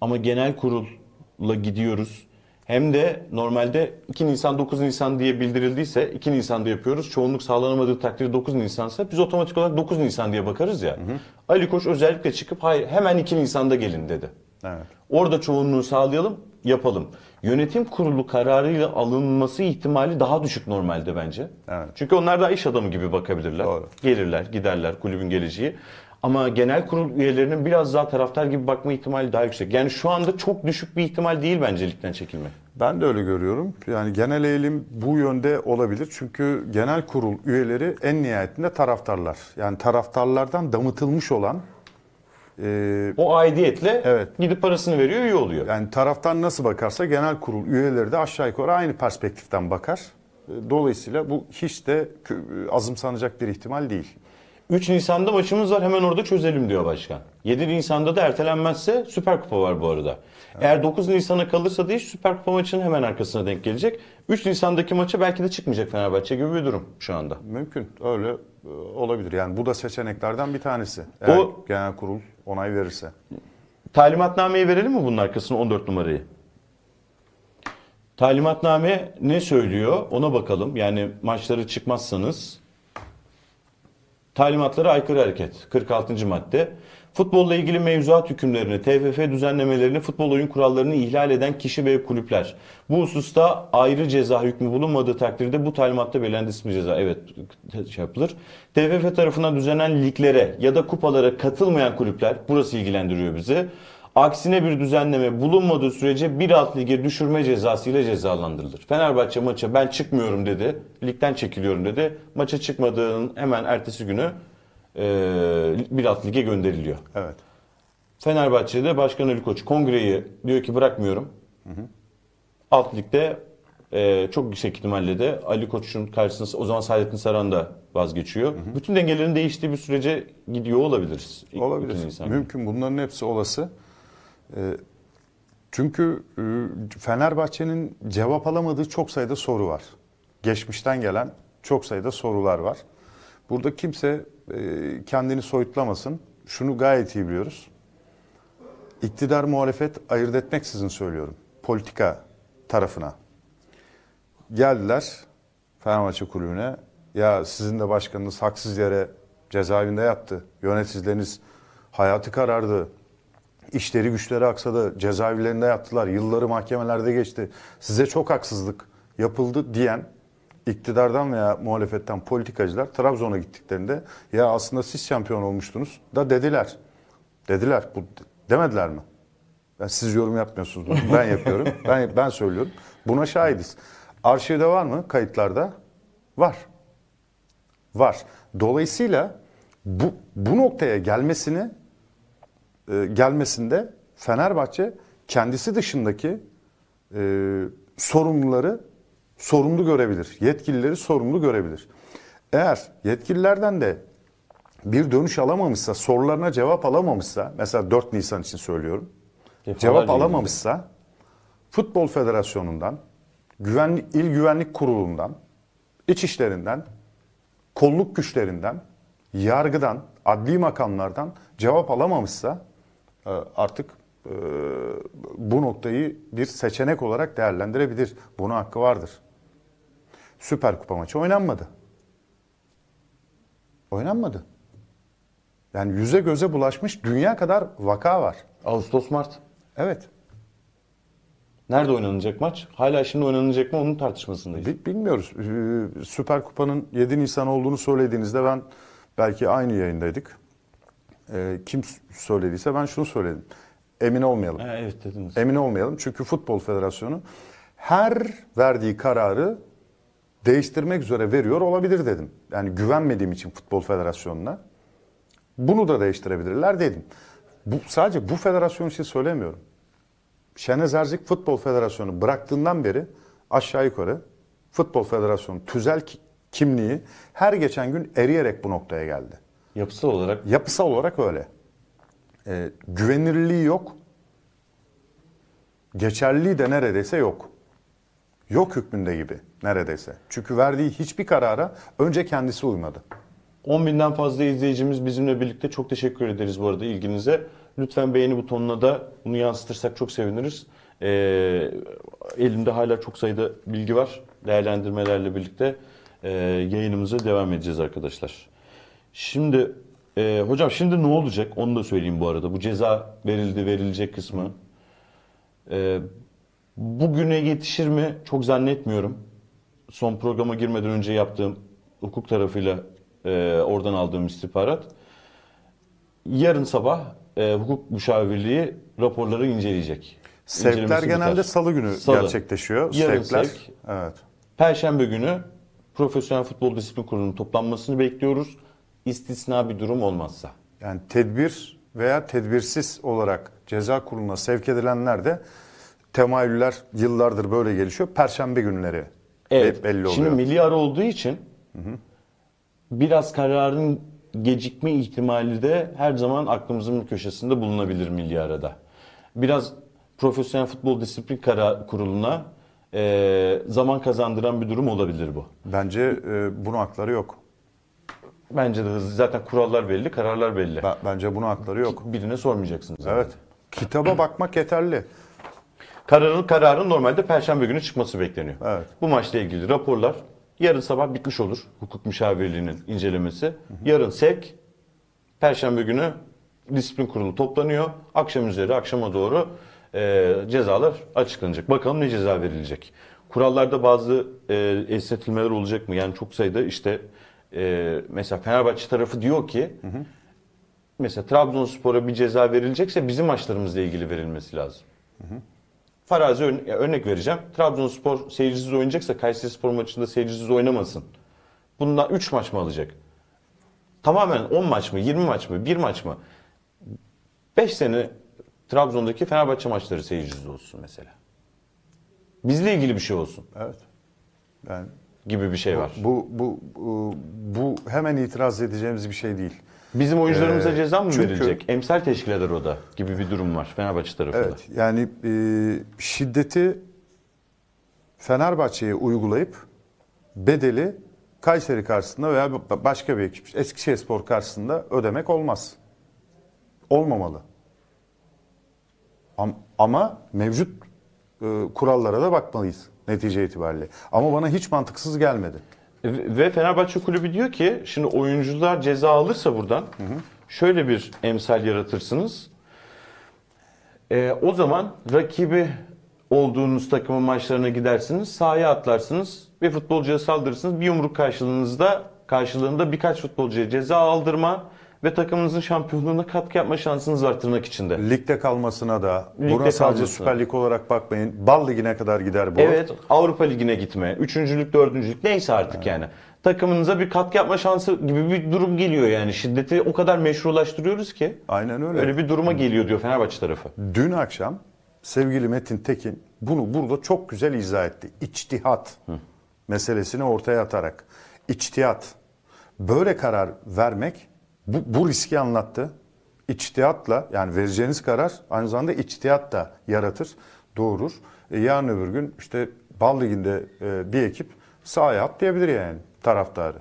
Ama genel kurulla gidiyoruz hem de normalde 2 Nisan 9 Nisan diye bildirildiyse 2 Nisan'da yapıyoruz. Çoğunluk sağlanamadığı takdirde 9 Nisan'sa biz otomatik olarak 9 Nisan diye bakarız ya. Hı hı. Ali Koç özellikle çıkıp hayır hemen 2 Nisan'da gelin dedi. Evet. Orada çoğunluğu sağlayalım, yapalım. Yönetim kurulu kararıyla alınması ihtimali daha düşük normalde bence. Evet. Çünkü onlar da iş adamı gibi bakabilirler. Doğru. Gelirler, giderler kulübün geleceği. Ama genel kurul üyelerinin biraz daha taraftar gibi bakma ihtimali daha yüksek. Yani şu anda çok düşük bir ihtimal değil bence ligden çekilme. Ben de öyle görüyorum. Yani genel eğilim bu yönde olabilir. Çünkü genel kurul üyeleri en nihayetinde taraftarlar. Yani taraftarlardan damıtılmış olan e, o aidiyetle evet. gidip parasını veriyor, üye oluyor. Yani taraftan nasıl bakarsa genel kurul üyeleri de aşağı yukarı aynı perspektiften bakar. E, dolayısıyla bu hiç de azımsanacak bir ihtimal değil. 3 Nisan'da maçımız var hemen orada çözelim diyor başkan. 7 Nisan'da da ertelenmezse Süper Kupa var bu arada. Evet. Eğer 9 Nisan'a kalırsa da iş Süper Kupa maçının hemen arkasına denk gelecek. 3 Nisan'daki maça belki de çıkmayacak Fenerbahçe gibi bir durum şu anda. Mümkün öyle e, olabilir. Yani bu da seçeneklerden bir tanesi. Eğer o, genel kurul onay verirse. Talimatnameyi verelim mi bunun arkasına 14 numarayı? Talimatname ne söylüyor ona bakalım. Yani maçları çıkmazsanız Talimatlara aykırı hareket 46. madde. Futbolla ilgili mevzuat hükümlerini, TFF düzenlemelerini, futbol oyun kurallarını ihlal eden kişi ve kulüpler. Bu hususta ayrı ceza hükmü bulunmadığı takdirde bu talimatta belirlenen ismi ceza evet şey yapılır. TFF tarafından düzenlenen liglere ya da kupalara katılmayan kulüpler burası ilgilendiriyor bizi aksine bir düzenleme bulunmadığı sürece bir alt lige düşürme cezası ile cezalandırılır. Fenerbahçe maça ben çıkmıyorum dedi. Ligden çekiliyorum dedi. Maça çıkmadığının hemen ertesi günü e, bir alt lige gönderiliyor. Evet. Fenerbahçe'de Başkan Ali Koç kongreyi diyor ki bırakmıyorum. Hı hı. Alt ligde e, çok yüksek ihtimalle de Ali Koç'un karşısında o zaman Saadettin Saran da vazgeçiyor. Hı hı. Bütün dengelerin değiştiği bir sürece gidiyor olabiliriz. Olabilir. Mümkün bunların hepsi olası. Ee, çünkü e, Fenerbahçe'nin cevap alamadığı çok sayıda soru var. Geçmişten gelen çok sayıda sorular var. Burada kimse e, kendini soyutlamasın. Şunu gayet iyi biliyoruz. İktidar muhalefet ayırt etmeksizin söylüyorum. Politika tarafına. Geldiler Fenerbahçe kulübüne. Ya sizin de başkanınız haksız yere cezaevinde yattı. Yöneticileriniz hayatı karardı işleri güçleri aksadı, cezaevlerinde yattılar, yılları mahkemelerde geçti. Size çok haksızlık yapıldı diyen iktidardan veya muhalefetten politikacılar Trabzon'a gittiklerinde ya aslında siz şampiyon olmuştunuz da dediler. Dediler. Bu demediler mi? Ben siz yorum yapmıyorsunuz. Ben yapıyorum. ben ben söylüyorum. Buna şahidiz. Arşivde var mı kayıtlarda? Var. Var. Dolayısıyla bu bu noktaya gelmesini e, gelmesinde Fenerbahçe kendisi dışındaki e, sorumluları sorumlu görebilir. Yetkilileri sorumlu görebilir. Eğer yetkililerden de bir dönüş alamamışsa, sorularına cevap alamamışsa, mesela 4 Nisan için söylüyorum. Defalar cevap alamamışsa Futbol Federasyonu'ndan, güvenlik, İl Güvenlik Kurulu'ndan, İçişlerinden, kolluk güçlerinden, yargıdan, adli makamlardan cevap alamamışsa ee, artık e, bu noktayı bir seçenek olarak değerlendirebilir. Buna hakkı vardır. Süper Kupa maçı oynanmadı. Oynanmadı. Yani yüze göze bulaşmış dünya kadar vaka var. Ağustos Mart. Evet. Nerede oynanacak maç? Hala şimdi oynanacak mı onun tartışmasındayız. Bilmiyoruz. Ee, Süper Kupa'nın 7 Nisan olduğunu söylediğinizde ben belki aynı yayındaydık e, kim söylediyse ben şunu söyledim. Emin olmayalım. Ha, evet dediniz. Emin olmayalım çünkü Futbol Federasyonu her verdiği kararı değiştirmek üzere veriyor olabilir dedim. Yani güvenmediğim için Futbol Federasyonu'na bunu da değiştirebilirler dedim. Bu, sadece bu federasyon için söylemiyorum. Şenez Erzik Futbol Federasyonu bıraktığından beri aşağı yukarı Futbol Federasyonu tüzel kimliği her geçen gün eriyerek bu noktaya geldi. Yapısal olarak? Yapısal olarak öyle. E, güvenirliği yok. Geçerliliği de neredeyse yok. Yok hükmünde gibi neredeyse. Çünkü verdiği hiçbir karara önce kendisi uymadı. 10 binden fazla izleyicimiz bizimle birlikte çok teşekkür ederiz bu arada ilginize. Lütfen beğeni butonuna da bunu yansıtırsak çok seviniriz. Ee, elimde hala çok sayıda bilgi var. Değerlendirmelerle birlikte e, yayınımıza devam edeceğiz arkadaşlar. Şimdi e, hocam şimdi ne olacak onu da söyleyeyim bu arada. Bu ceza verildi verilecek kısmı. E, bugüne yetişir mi çok zannetmiyorum. Son programa girmeden önce yaptığım hukuk tarafıyla e, oradan aldığım istihbarat. Yarın sabah e, hukuk müşavirliği raporları inceleyecek. Sevkler genelde biter. salı günü salı. gerçekleşiyor. Yarın Sevkler. Sevk. Evet. Perşembe günü Profesyonel Futbol Disiplin Kurulu'nun toplanmasını bekliyoruz istisna bir durum olmazsa. Yani tedbir veya tedbirsiz olarak ceza kuruluna sevk edilenler de temayüller yıllardır böyle gelişiyor. Perşembe günleri evet. belli oluyor. Şimdi milyar olduğu için hı hı. biraz kararın gecikme ihtimali de her zaman aklımızın bir köşesinde bulunabilir milli arada. Biraz Profesyonel Futbol Disiplin Karar Kurulu'na e, zaman kazandıran bir durum olabilir bu. Bence e, bunun hakları yok. Bence de hızlı. Zaten kurallar belli, kararlar belli. Ben- bence bunu hakları yok. Birine sormayacaksınız. Evet. Kitaba bakmak yeterli. Kararın, kararın normalde perşembe günü çıkması bekleniyor. Evet. Bu maçla ilgili raporlar yarın sabah bitmiş olur. Hukuk müşavirliğinin incelemesi. Yarın sevk, perşembe günü disiplin kurulu toplanıyor. Akşam üzeri, akşama doğru e, cezalar açıklanacak. Bakalım ne ceza verilecek. Kurallarda bazı e, esnetilmeler olacak mı? Yani çok sayıda işte e, mesela Fenerbahçe tarafı diyor ki hı hı. mesela Trabzonspor'a bir ceza verilecekse bizim maçlarımızla ilgili verilmesi lazım. Hı hı. Farazi örnek vereceğim. Trabzonspor seyircisiz oynayacaksa Kayserispor maçında seyircisiz oynamasın. Bundan 3 maç mı alacak? Tamamen 10 maç mı, 20 maç mı, 1 maç mı? 5 sene Trabzon'daki Fenerbahçe maçları seyircisiz olsun mesela. Bizle ilgili bir şey olsun. Evet. Yani gibi bir şey var. Bu bu bu, e, bu hemen itiraz edeceğimiz bir şey değil. Bizim oyuncularımıza ee, ceza mı çünkü, verilecek? Emsal teşkil eder o da gibi bir durum var Fenerbahçe tarafında. Evet yani e, şiddeti Fenerbahçe'ye uygulayıp bedeli Kayseri karşısında veya başka bir ekip Eskişehirspor karşısında ödemek olmaz. Olmamalı. Ama, ama mevcut e, kurallara da bakmalıyız netice itibariyle. Ama bana hiç mantıksız gelmedi. Ve Fenerbahçe Kulübü diyor ki şimdi oyuncular ceza alırsa buradan hı hı. şöyle bir emsal yaratırsınız. Ee, o zaman rakibi olduğunuz takımın maçlarına gidersiniz, sahaya atlarsınız ve futbolcuya saldırırsınız. Bir yumruk karşılığınızda karşılığında birkaç futbolcuya ceza aldırma ve takımınızın şampiyonluğuna katkı yapma şansınız var tırnak içinde. Ligde kalmasına da Ligde buna sadece Süper Lig olarak bakmayın. Bal Ligi'ne kadar gider bu. Evet Avrupa Ligi'ne gitme, üçüncülük, dördüncülük neyse artık yani. Takımınıza bir katkı yapma şansı gibi bir durum geliyor yani. Şiddeti o kadar meşrulaştırıyoruz ki. Aynen öyle. Öyle bir duruma geliyor diyor Fenerbahçe tarafı. Dün akşam sevgili Metin Tekin bunu burada çok güzel izah etti. İçtihat Hı. meselesini ortaya atarak. İçtihat. Böyle karar vermek bu, bu riski anlattı. İçtihatla yani vereceğiniz karar aynı zamanda içtihat da yaratır, doğurur. E, yarın öbür gün işte Bal Ligi'nde e, bir ekip sahaya atlayabilir yani taraftarı.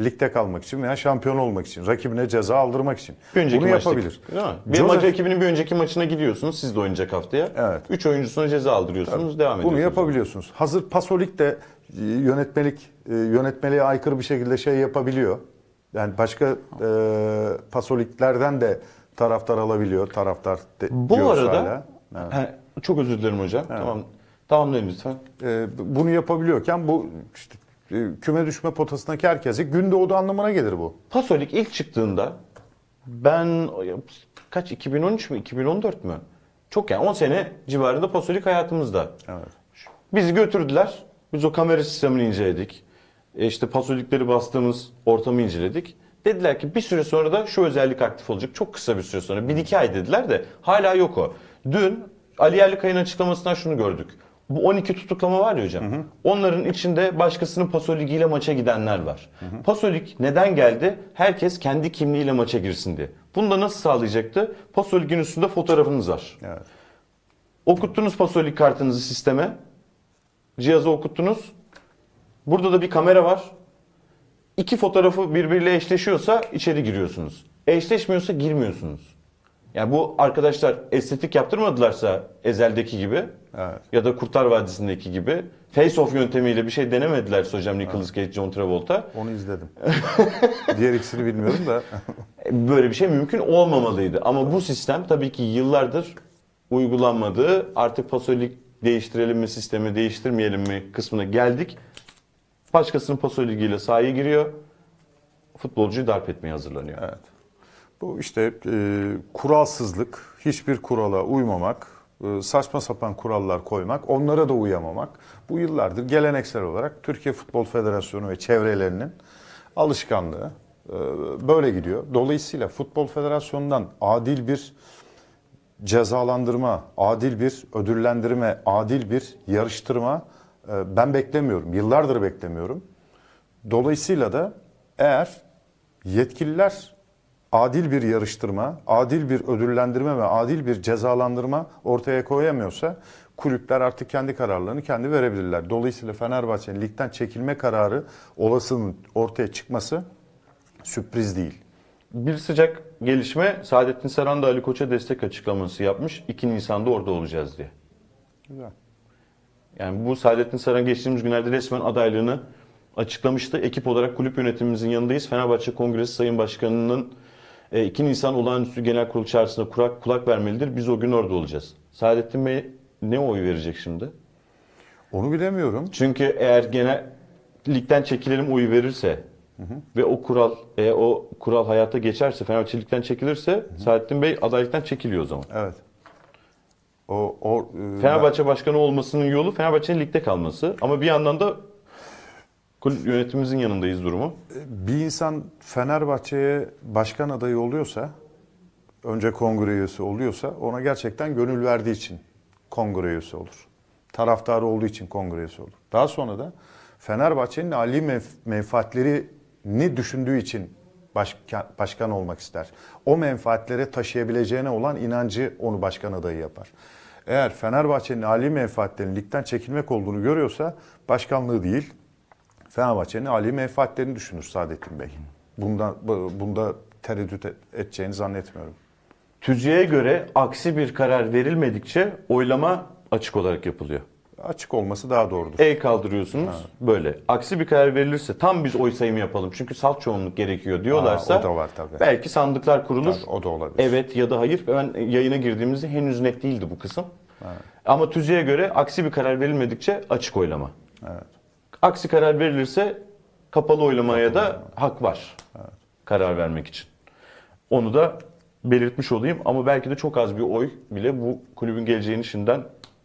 Ligde kalmak için veya şampiyon olmak için, rakibine ceza aldırmak için. Bir önceki Bunu maçlık, yapabilir. Değil mi? Bir Joseph... maç ekibinin bir önceki maçına gidiyorsunuz, siz de oynayacak haftaya. Evet. Üç oyuncusuna ceza aldırıyorsunuz, Tabii. devam ediyorsunuz. Bunu yapabiliyorsunuz. Hazır Pasolik de e, yönetmelik, e, yönetmeliğe aykırı bir şekilde şey yapabiliyor yani başka e, pasoliklerden de taraftar alabiliyor. Taraftar de, Bu arada hala. Evet. He, çok özür dilerim hocam. Evet. Tamam. Tamamlayın lütfen. E, bunu yapabiliyorken bu işte, e, küme düşme potasındaki herkesi günde oda anlamına gelir bu. Pasolik ilk çıktığında ben kaç 2013 mü 2014 mü? Çok yani 10 sene civarında Pasolik hayatımızda. Evet. Bizi götürdüler. Biz o kamera sistemini inceledik. E, işte pasolikleri bastığımız ortamı inceledik. Dediler ki bir süre sonra da şu özellik aktif olacak. Çok kısa bir süre sonra. bir iki ay dediler de hala yok o. Dün Ali Yerlikaya'nın açıklamasından şunu gördük. Bu 12 tutuklama var ya hocam. Hı hı. Onların içinde başkasının pasoligiyle maça gidenler var. Hı hı. Pasolik neden geldi? Herkes kendi kimliğiyle maça girsin diye. Bunu da nasıl sağlayacaktı? Pasoligin üstünde fotoğrafınız var. Evet. Okuttunuz pasolik kartınızı sisteme. cihazı okuttunuz. Burada da bir kamera var. İki fotoğrafı birbiriyle eşleşiyorsa içeri giriyorsunuz. Eşleşmiyorsa girmiyorsunuz. Yani bu arkadaşlar estetik yaptırmadılarsa Ezel'deki gibi evet. ya da Kurtlar Vadisi'ndeki gibi face off yöntemiyle bir şey denemediler. hocam Nicolas Cage, John Travolta. Onu izledim. Diğer ikisini bilmiyorum da. E, böyle bir şey mümkün olmamalıydı. Ama bu sistem tabii ki yıllardır uygulanmadığı artık pasolik değiştirelim mi sistemi değiştirmeyelim mi kısmına geldik. Başkasının paso ilgiyle sahaya giriyor. Futbolcuyu darp etmeye hazırlanıyor. Evet. Bu işte e, kuralsızlık, hiçbir kurala uymamak, e, saçma sapan kurallar koymak, onlara da uyamamak. Bu yıllardır geleneksel olarak Türkiye Futbol Federasyonu ve çevrelerinin alışkanlığı e, böyle gidiyor. Dolayısıyla Futbol Federasyonu'ndan adil bir cezalandırma, adil bir ödüllendirme, adil bir yarıştırma ee, ben beklemiyorum. Yıllardır beklemiyorum. Dolayısıyla da eğer yetkililer adil bir yarıştırma, adil bir ödüllendirme ve adil bir cezalandırma ortaya koyamıyorsa kulüpler artık kendi kararlarını kendi verebilirler. Dolayısıyla Fenerbahçe'nin ligden çekilme kararı olasının ortaya çıkması sürpriz değil. Bir sıcak gelişme Saadettin Saran da Ali Koç'a destek açıklaması yapmış. 2 Nisan'da orada olacağız diye. Güzel. Yani bu Saadettin Saran geçtiğimiz günlerde resmen adaylığını açıklamıştı. Ekip olarak kulüp yönetimimizin yanındayız. Fenerbahçe Kongresi Sayın Başkanı'nın 2 e, Nisan olağanüstü genel kurul çağrısına kulak, kulak vermelidir. Biz o gün orada olacağız. Saadettin Bey ne oy verecek şimdi? Onu bilemiyorum. Çünkü eğer genel ligden çekilelim oyu verirse hı hı. ve o kural e, o kural hayata geçerse Fenerbahçe ligden çekilirse hı hı. Saadettin Bey adaylıktan çekiliyor o zaman. Evet. O, o e, Fenerbahçe başkanı olmasının yolu Fenerbahçe'nin ligde kalması. Ama bir yandan da kulüp yönetimimizin yanındayız durumu. E, bir insan Fenerbahçe'ye başkan adayı oluyorsa, önce kongre üyesi oluyorsa ona gerçekten gönül verdiği için kongre üyesi olur. Taraftarı olduğu için kongre üyesi olur. Daha sonra da Fenerbahçe'nin Ali menfaatlerini düşündüğü için başkan, başkan olmak ister. O menfaatlere taşıyabileceğine olan inancı onu başkan adayı yapar. Eğer Fenerbahçe'nin Ali menfaatlerinin ligden çekilmek olduğunu görüyorsa başkanlığı değil Fenerbahçe'nin Ali menfaatlerini düşünür Saadettin Bey. Bunda, bunda tereddüt edeceğini zannetmiyorum. Tüzüğe göre aksi bir karar verilmedikçe oylama açık olarak yapılıyor açık olması daha doğrudur. El kaldırıyorsunuz ha. böyle. Aksi bir karar verilirse tam biz oy sayımı yapalım çünkü salt çoğunluk gerekiyor diyorlarsa ha, o da var tabii. belki sandıklar kurulur. Tabii, o da olabilir. Evet ya da hayır. Ben yayına girdiğimizde henüz net değildi bu kısım. Evet. Ama tüzüğe göre aksi bir karar verilmedikçe açık oylama. Evet. Aksi karar verilirse kapalı oylamaya kapalı da oylama. hak var. Evet. Karar vermek için. Onu da belirtmiş olayım ama belki de çok az bir oy bile bu kulübün geleceğini şimdiden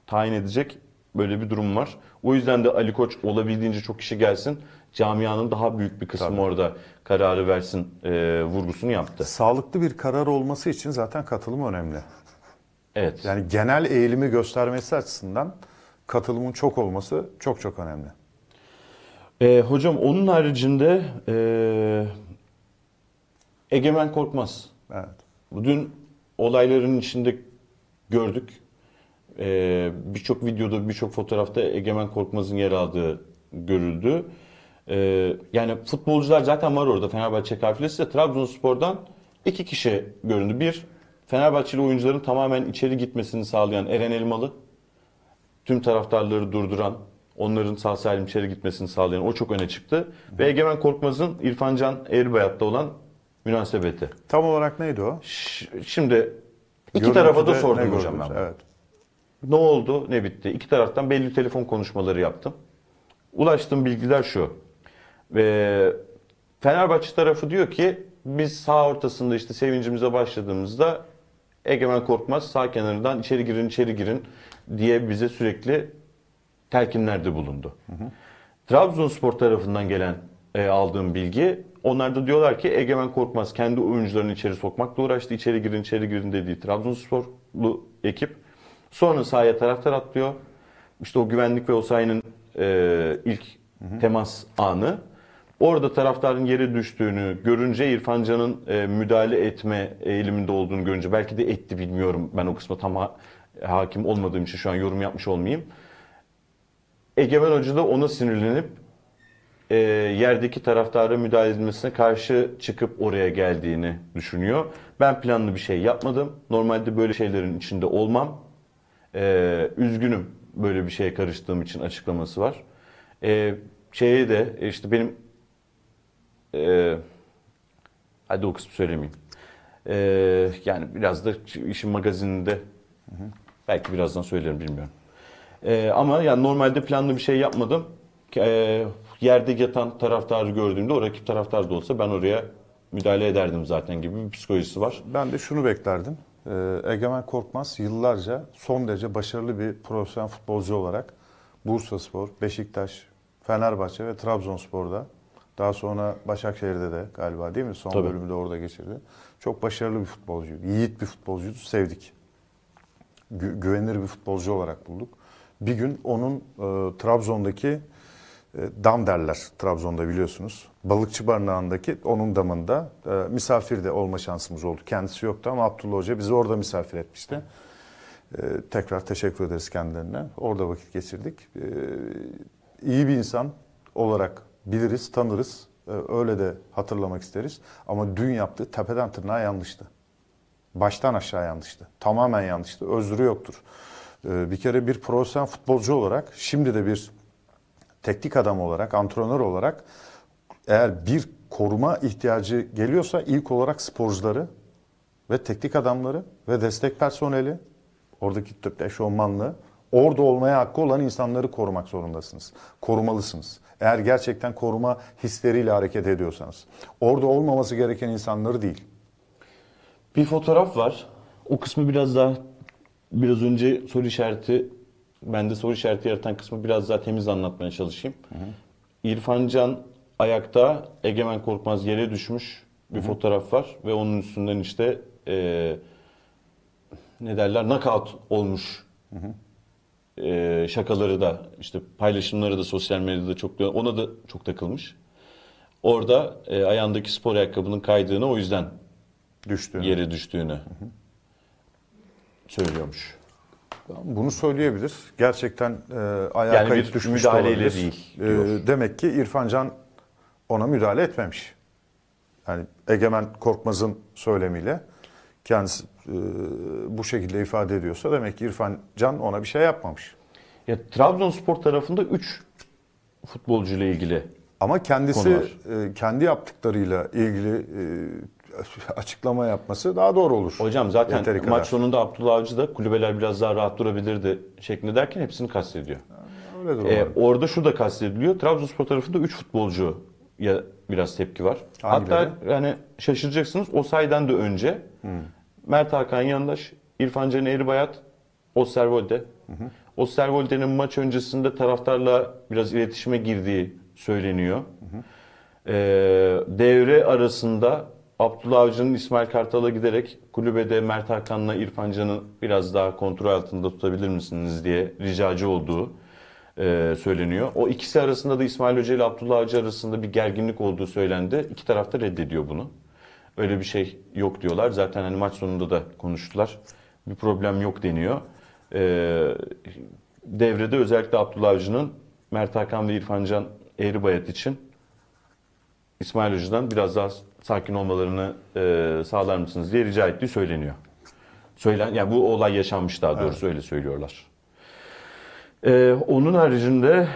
tayin edecek Böyle bir durum var. O yüzden de Ali Koç olabildiğince çok kişi gelsin. Camianın daha büyük bir kısmı Tabii. orada kararı versin e, vurgusunu yaptı. Sağlıklı bir karar olması için zaten katılım önemli. Evet. Yani genel eğilimi göstermesi açısından katılımın çok olması çok çok önemli. E, hocam onun haricinde e, Egemen Korkmaz. Evet. Dün olayların içinde gördük e, birçok videoda, birçok fotoğrafta Egemen Korkmaz'ın yer aldığı görüldü. E, yani futbolcular zaten var orada Fenerbahçe kafilesi de Trabzonspor'dan iki kişi göründü. Bir, Fenerbahçeli oyuncuların tamamen içeri gitmesini sağlayan Eren Elmalı. Tüm taraftarları durduran, onların sağ salim içeri gitmesini sağlayan o çok öne çıktı. Ve Egemen Korkmaz'ın İrfancan Erbayat'ta olan münasebeti. Tam olarak neydi o? Ş- şimdi iki Görüntüde tarafa da sordum hocam ben. Evet. Ne oldu ne bitti. İki taraftan belli telefon konuşmaları yaptım. Ulaştığım bilgiler şu. E, Fenerbahçe tarafı diyor ki biz sağ ortasında işte sevincimize başladığımızda Egemen Korkmaz sağ kenarından içeri girin içeri girin diye bize sürekli telkinlerde bulundu. Trabzonspor tarafından gelen e, aldığım bilgi onlar da diyorlar ki Egemen Korkmaz kendi oyuncularını içeri sokmakla uğraştı. İçeri girin içeri girin dediği Trabzonsporlu ekip Sonra sahaya taraftar atlıyor. İşte o güvenlik ve o sahinin e, ilk hı hı. temas anı. Orada taraftarın yere düştüğünü görünce İrfan Can'ın e, müdahale etme eğiliminde olduğunu görünce belki de etti bilmiyorum. Ben o kısma tam ha, hakim olmadığım için şu an yorum yapmış olmayayım. Egemen Hoca da ona sinirlenip e, yerdeki taraftara müdahale edilmesine karşı çıkıp oraya geldiğini düşünüyor. Ben planlı bir şey yapmadım. Normalde böyle şeylerin içinde olmam. Ee, üzgünüm böyle bir şeye karıştığım için açıklaması var. Ee, şeye de işte benim e, hadi o kısmı söylemeyeyim. Ee, yani biraz da işin magazininde hı hı. belki birazdan söylerim bilmiyorum. Ee, ama yani normalde planlı bir şey yapmadım. Ee, yerde yatan taraftarı gördüğümde o rakip taraftar da olsa ben oraya müdahale ederdim zaten gibi bir psikolojisi var. Ben de şunu beklerdim. Ee, Egemen Korkmaz yıllarca son derece başarılı bir profesyonel futbolcu olarak Bursa Spor, Beşiktaş, Fenerbahçe ve Trabzonspor'da daha sonra Başakşehir'de de galiba değil mi? Son Tabii. bölümü de orada geçirdi. Çok başarılı bir futbolcuydu. Yiğit bir futbolcuydu. Sevdik. Gü güvenilir bir futbolcu olarak bulduk. Bir gün onun e, Trabzon'daki e, dam derler Trabzon'da biliyorsunuz. Balıkçı Barınağı'ndaki onun damında e, misafir de olma şansımız oldu. Kendisi yoktu ama Abdullah Hoca bizi orada misafir etmişti. E, tekrar teşekkür ederiz kendilerine. Orada vakit geçirdik. E, iyi bir insan olarak biliriz, tanırız. öyle de hatırlamak isteriz. Ama dün yaptığı tepeden tırnağa yanlıştı. Baştan aşağı yanlıştı. Tamamen yanlıştı. Özrü yoktur. bir kere bir profesyonel futbolcu olarak şimdi de bir teknik adam olarak, antrenör olarak eğer bir koruma ihtiyacı geliyorsa ilk olarak sporcuları ve teknik adamları ve destek personeli, oradaki tüp orada olmaya hakkı olan insanları korumak zorundasınız. Korumalısınız. Eğer gerçekten koruma hisleriyle hareket ediyorsanız. Orada olmaması gereken insanları değil. Bir fotoğraf var. O kısmı biraz daha biraz önce soru işareti ben de soru işareti yaratan kısmı biraz daha temiz anlatmaya çalışayım. Hı hı. İrfan Can ayakta Egemen Korkmaz yere düşmüş bir hı hı. fotoğraf var ve onun üstünden işte e, ne derler knockout olmuş E, şakaları da işte paylaşımları da sosyal medyada çok ona da çok takılmış. Orada e, ayağındaki spor ayakkabının kaydığını o yüzden düştüğünü. yere düştüğünü hı hı. söylüyormuş. Bunu söyleyebilir. Gerçekten e, ayağa yani kayıp düşmüş de olabilir. Değil, e, demek ki İrfan Can ona müdahale etmemiş. Yani Egemen Korkmaz'ın söylemiyle kendisi e, bu şekilde ifade ediyorsa demek ki İrfan Can ona bir şey yapmamış. Ya Trabzonspor tarafında 3 futbolcuyla ilgili ama kendisi e, kendi yaptıklarıyla ilgili e, açıklama yapması daha doğru olur. Hocam zaten maç kadar. sonunda Abdullah Avcı da kulübeler biraz daha rahat durabilirdi şeklinde derken hepsini kastediyor. Yani ee, orada şu da kastediliyor. Trabzonspor tarafında 3 futbolcu ya biraz tepki var. Hangileri? Hatta yani şaşıracaksınız o saydan da önce hmm. Mert Hakan Yandaş, İrfan Can Eribayat, Osterwolde. Osterwolde'nin maç öncesinde taraftarla biraz iletişime girdiği söyleniyor. Hı hı. Ee, devre arasında Abdullah Avcı'nın İsmail Kartal'a giderek kulübede Mert Hakan'la İrfan Can'ı biraz daha kontrol altında tutabilir misiniz diye ricacı olduğu e, söyleniyor. O ikisi arasında da İsmail Hoca ile Abdullah Avcı arasında bir gerginlik olduğu söylendi. İki taraf da reddediyor bunu. Öyle bir şey yok diyorlar. Zaten hani maç sonunda da konuştular. Bir problem yok deniyor. E, devrede özellikle Abdullah Avcı'nın Mert Hakan ve İrfan Can Eğri Bayat için İsmail Hoca'dan biraz daha sakin olmalarını e, sağlar mısınız diye rica ettiği söyleniyor. Söylen, yani bu olay yaşanmış daha doğrusu evet. öyle söylüyorlar. E, onun haricinde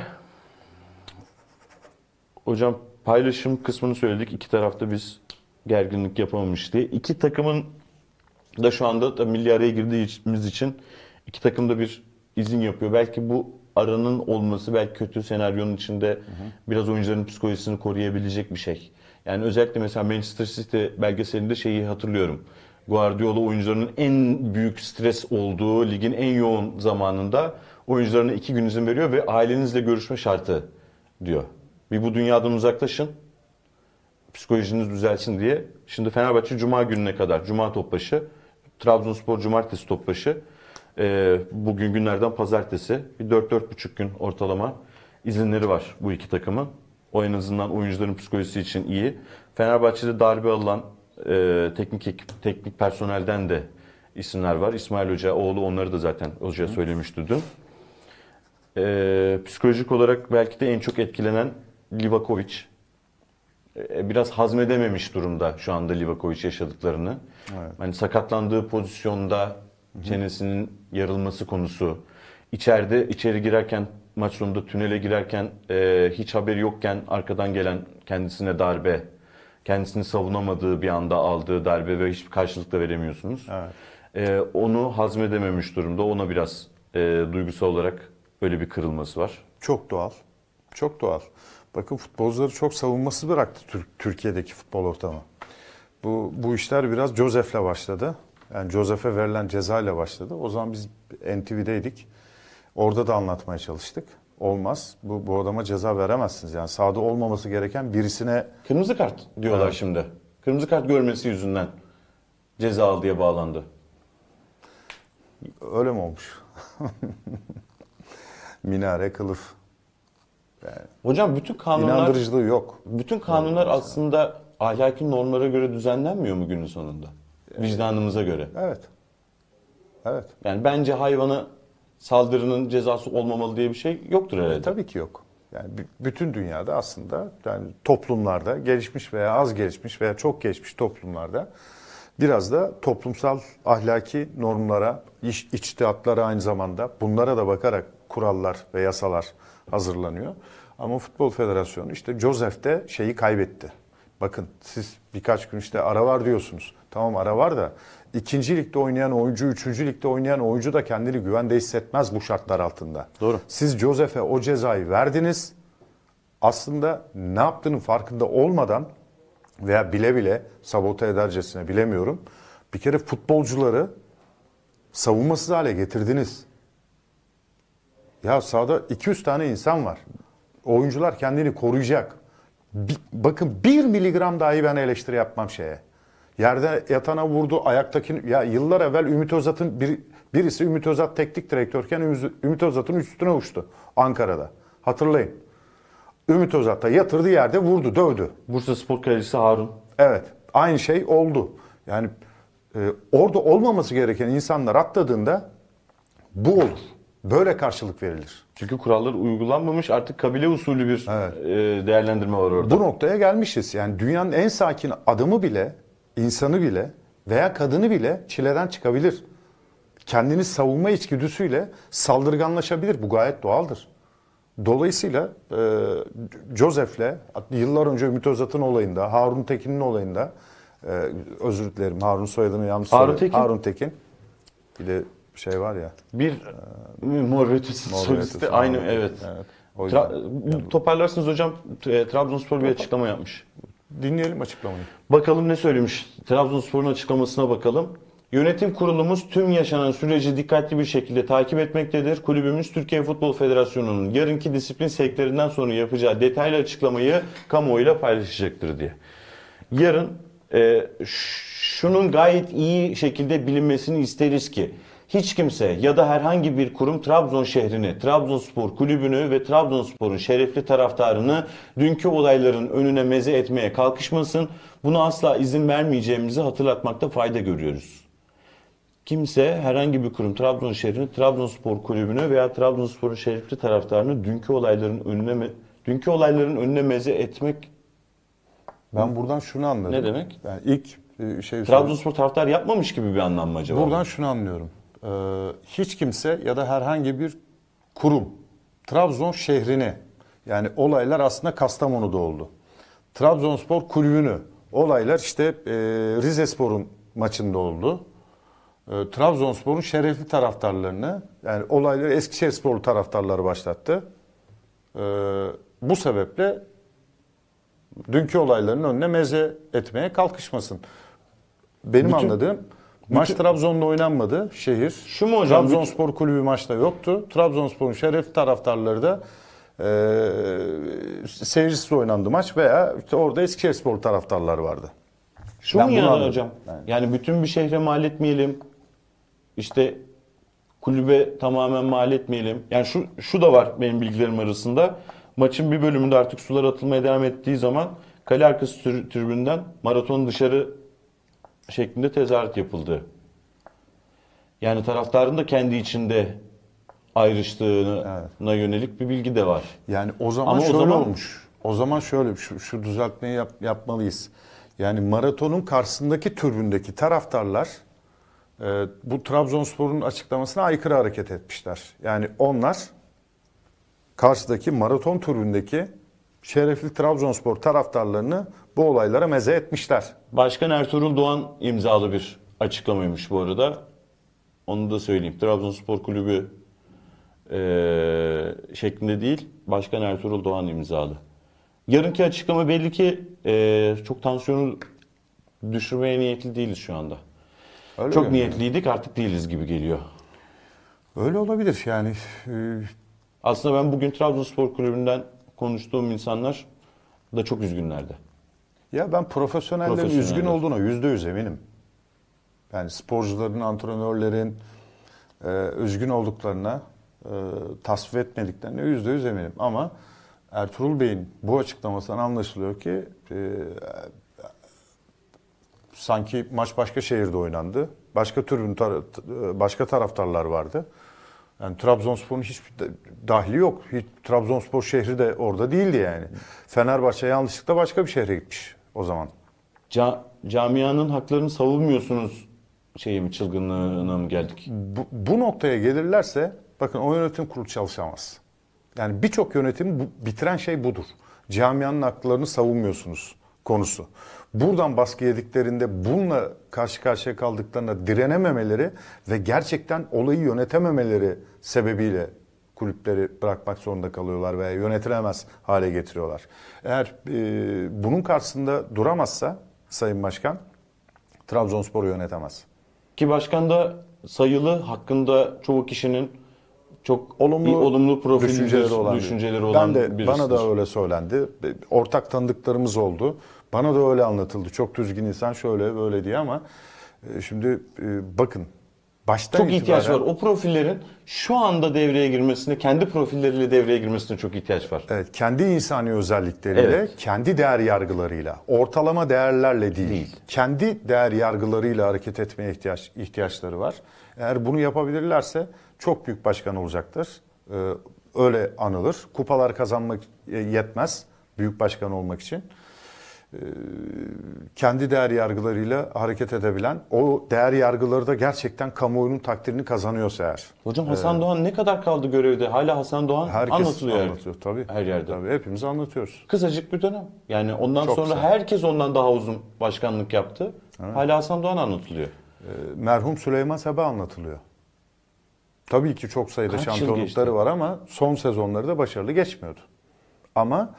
hocam paylaşım kısmını söyledik. İki tarafta biz gerginlik yapamamış diye. İki takımın da şu anda da milli araya girdiğimiz için iki takım da bir izin yapıyor. Belki bu aranın olması belki kötü senaryonun içinde hı hı. biraz oyuncuların psikolojisini koruyabilecek bir şey. Yani özellikle mesela Manchester City belgeselinde şeyi hatırlıyorum. Guardiola oyuncularının en büyük stres olduğu ligin en yoğun zamanında oyuncularına iki gün izin veriyor ve ailenizle görüşme şartı diyor. Bir bu dünyadan uzaklaşın, psikolojiniz düzelsin diye. Şimdi Fenerbahçe Cuma gününe kadar, Cuma topbaşı, Trabzonspor Cumartesi topbaşı, e, bugün günlerden Pazartesi, bir 4-4,5 gün ortalama izinleri var bu iki takımın. O en azından oyuncuların psikolojisi için iyi. Fenerbahçe'de darbe alan e, teknik ekip, teknik personelden de isimler var. İsmail Hoca, oğlu onları da zaten Hoca söylemişti dün. E, psikolojik olarak belki de en çok etkilenen Livakovic. E, biraz hazmedememiş durumda şu anda Livakovic yaşadıklarını. Evet. Hani sakatlandığı pozisyonda çenesinin yarılması konusu, içeride içeri girerken maç sonunda tünele girerken e, hiç haberi yokken arkadan gelen kendisine darbe, kendisini savunamadığı bir anda aldığı darbe ve hiçbir karşılık da veremiyorsunuz. Evet. E, onu hazmedememiş durumda. Ona biraz e, duygusal olarak öyle bir kırılması var. Çok doğal. Çok doğal. Bakın futbolcuları çok savunmasız bıraktı Türkiye'deki futbol ortamı. Bu, bu işler biraz Josef'le başladı. Yani Josef'e verilen ceza ile başladı. O zaman biz NTV'deydik. Orada da anlatmaya çalıştık. Olmaz. Bu, bu adama ceza veremezsiniz. Yani sahada olmaması gereken birisine... Kırmızı kart diyorlar evet. şimdi. Kırmızı kart görmesi yüzünden ceza al diye bağlandı. Öyle mi olmuş? Minare kılıf. Yani Hocam bütün kanunlar... İnandırıcılığı yok. Bütün kanunlar Normal aslında yani. ahlaki normlara göre düzenlenmiyor mu günün sonunda? Vicdanımıza göre. Evet. Evet. Yani bence hayvanı saldırının cezası olmamalı diye bir şey yoktur e, herhalde. Tabii ki yok. Yani bütün dünyada aslında yani toplumlarda gelişmiş veya az gelişmiş veya çok gelişmiş toplumlarda biraz da toplumsal ahlaki normlara, iç, içtihatlara aynı zamanda bunlara da bakarak kurallar ve yasalar hazırlanıyor. Ama Futbol Federasyonu işte Joseph de şeyi kaybetti. Bakın siz birkaç gün işte ara var diyorsunuz. Tamam ara var da İkinci ligde oynayan oyuncu, üçüncü ligde oynayan oyuncu da kendini güvende hissetmez bu şartlar altında. Doğru. Siz Josef'e o cezayı verdiniz. Aslında ne yaptığının farkında olmadan veya bile bile sabote edercesine bilemiyorum. Bir kere futbolcuları savunmasız hale getirdiniz. Ya sahada 200 tane insan var. Oyuncular kendini koruyacak. Bir, bakın bir miligram dahi ben eleştiri yapmam şeye. Yerde yatana vurdu, ayaktakini... Ya yıllar evvel Ümit Özat'ın bir, birisi Ümit Özat teknik direktörken Ümit Özat'ın üstüne uçtu Ankara'da. Hatırlayın. Ümit da yatırdı yerde vurdu, dövdü. Bursa Spor Kalecisi Harun. Evet. Aynı şey oldu. Yani e, orada olmaması gereken insanlar atladığında bu olur. Böyle karşılık verilir. Çünkü kurallar uygulanmamış artık kabile usulü bir evet. e, değerlendirme var orada. Bu noktaya gelmişiz. Yani dünyanın en sakin adımı bile insanı bile veya kadını bile çileden çıkabilir. Kendini savunma içgüdüsüyle saldırganlaşabilir. Bu gayet doğaldır. Dolayısıyla e, Joseph'le yıllar önce Ümit Özat'ın olayında, Harun Tekin'in olayında e, özür dilerim Harun soyadını yanlış Harun söyledim. Tekin. Harun Tekin. Bir de şey var ya. Bir e, mor ve solisti aynı evet. evet. O Tra- yani. toparlarsınız hocam e, Trabzonspor bir açıklama yapmış. Dinleyelim açıklamayı. Bakalım ne söylemiş. Trabzonspor'un açıklamasına bakalım. Yönetim kurulumuz tüm yaşanan süreci dikkatli bir şekilde takip etmektedir. Kulübümüz Türkiye Futbol Federasyonu'nun yarınki disiplin sevklerinden sonra yapacağı detaylı açıklamayı kamuoyuyla paylaşacaktır diye. Yarın e, şunun gayet iyi şekilde bilinmesini isteriz ki hiç kimse ya da herhangi bir kurum Trabzon şehrini, Trabzonspor kulübünü ve Trabzonspor'un şerefli taraftarını dünkü olayların önüne meze etmeye kalkışmasın. Buna asla izin vermeyeceğimizi hatırlatmakta fayda görüyoruz. Kimse herhangi bir kurum Trabzon şehrini, Trabzonspor kulübünü veya Trabzonspor'un şerefli taraftarını dünkü olayların önüne dünkü olayların önüne meze etmek ben buradan şunu anladım. Ne demek? Yani ilk e, şey Trabzonspor taraftar yapmamış gibi bir anlam mı acaba? Buradan şunu anlıyorum. Ee, hiç kimse ya da herhangi bir kurum Trabzon şehrini yani olaylar aslında Kastamonu'da oldu. Trabzonspor kulübünü olaylar işte e, Spor'un maçında oldu. E, Trabzonspor'un şerefli taraftarlarını yani olayları Eskişehirsporlu taraftarları başlattı. E, bu sebeple dünkü olayların önüne meze etmeye kalkışmasın. Benim Bütün... anladığım Maç Bütün... Trabzon'da oynanmadı. Şehir. Şu mu hocam? Trabzonspor Bütün... kulübü maçta yoktu. Trabzonspor'un şeref taraftarları da e, seyircisiz oynandı maç veya işte orada Eskişehirspor taraftarları vardı. Şu ben mu yani hocam? Yani. yani bütün bir şehre mal etmeyelim. İşte kulübe tamamen mal etmeyelim. Yani şu şu da var benim bilgilerim arasında. Maçın bir bölümünde artık sular atılmaya devam ettiği zaman kale arkası tribünden maraton dışarı şeklinde tezahürat yapıldı. Yani taraftarın da kendi içinde ayrıştığına evet. yönelik bir bilgi de var. Yani o zaman Ama şöyle o zaman... olmuş. O zaman şöyle şu, şu düzeltmeyi yap, yapmalıyız. Yani maratonun karşısındaki türbündeki taraftarlar e, bu Trabzonspor'un açıklamasına aykırı hareket etmişler. Yani onlar karşıdaki maraton türbündeki şerefli Trabzonspor taraftarlarını bu olaylara meze etmişler. Başkan Ertuğrul Doğan imzalı bir açıklamaymış bu arada. Onu da söyleyeyim. Trabzonspor Kulübü e, şeklinde değil, Başkan Ertuğrul Doğan imzalı. Yarınki açıklama belli ki e, çok tansiyonu düşürmeye niyetli değiliz şu anda. Öyle çok mi? niyetliydik artık değiliz gibi geliyor. Öyle olabilir yani. E, Aslında ben bugün Trabzonspor Kulübü'nden konuştuğum insanlar da çok üzgünlerdi. Ya ben profesyonellerin Profesyoneller. üzgün olduğuna yüzde yüz eminim. Yani sporcuların, antrenörlerin e, üzgün olduklarına, e, tasvip etmediklerine yüzde yüz eminim. Ama Ertuğrul Bey'in bu açıklamasından anlaşılıyor ki e, sanki maç başka şehirde oynandı. Başka türün tar e, başka taraftarlar vardı. Yani Trabzonspor'un hiç dahli yok. Hiç, Trabzonspor şehri de orada değildi yani. Fenerbahçe yanlışlıkla başka bir şehre gitmiş o zaman? Ca camianın haklarını savunmuyorsunuz şeye mi çılgınlığına mı geldik? Bu, bu noktaya gelirlerse bakın o yönetim kurulu çalışamaz. Yani birçok yönetimi bu, bitiren şey budur. Camianın haklarını savunmuyorsunuz konusu. Buradan baskı yediklerinde bununla karşı karşıya kaldıklarına direnememeleri ve gerçekten olayı yönetememeleri sebebiyle kulüpleri bırakmak zorunda kalıyorlar veya yönetilemez hale getiriyorlar. Eğer e, bunun karşısında duramazsa Sayın Başkan Trabzonspor'u yönetemez. Ki başkan da sayılı hakkında çoğu kişinin çok olumlu, olumlu profil düşünceleri olan, düşünceleri olan ben de, birisidir. Bana da öyle söylendi. Ortak tanıdıklarımız oldu. Bana da öyle anlatıldı. Çok düzgün insan şöyle böyle diye ama e, şimdi e, bakın Baştan çok itibaren... ihtiyaç var. O profillerin şu anda devreye girmesine, kendi profilleriyle devreye girmesine çok ihtiyaç var. Evet, kendi insani özellikleriyle, evet. kendi değer yargılarıyla, ortalama değerlerle değil, değil, kendi değer yargılarıyla hareket etmeye ihtiyaç ihtiyaçları var. Eğer bunu yapabilirlerse çok büyük başkan olacaktır. Ee, öyle anılır. Kupalar kazanmak e, yetmez büyük başkan olmak için. E, kendi değer yargılarıyla hareket edebilen, o değer yargıları da gerçekten kamuoyunun takdirini kazanıyorsa eğer. Hocam e, Hasan ee, Doğan ne kadar kaldı görevde? Hala Hasan Doğan herkes anlatılıyor. Herkes anlatıyor tabii. Her yerde. Tabii hepimiz anlatıyoruz. Kısacık bir dönem. Yani ondan Çok sonra kısa. herkes ondan daha uzun başkanlık yaptı. Evet. Hala Hasan Doğan anlatılıyor. Ee, merhum Süleyman Sebe anlatılıyor. Tabii ki çok sayıda Kaç şampiyonlukları var ama son sezonları da başarılı geçmiyordu. Ama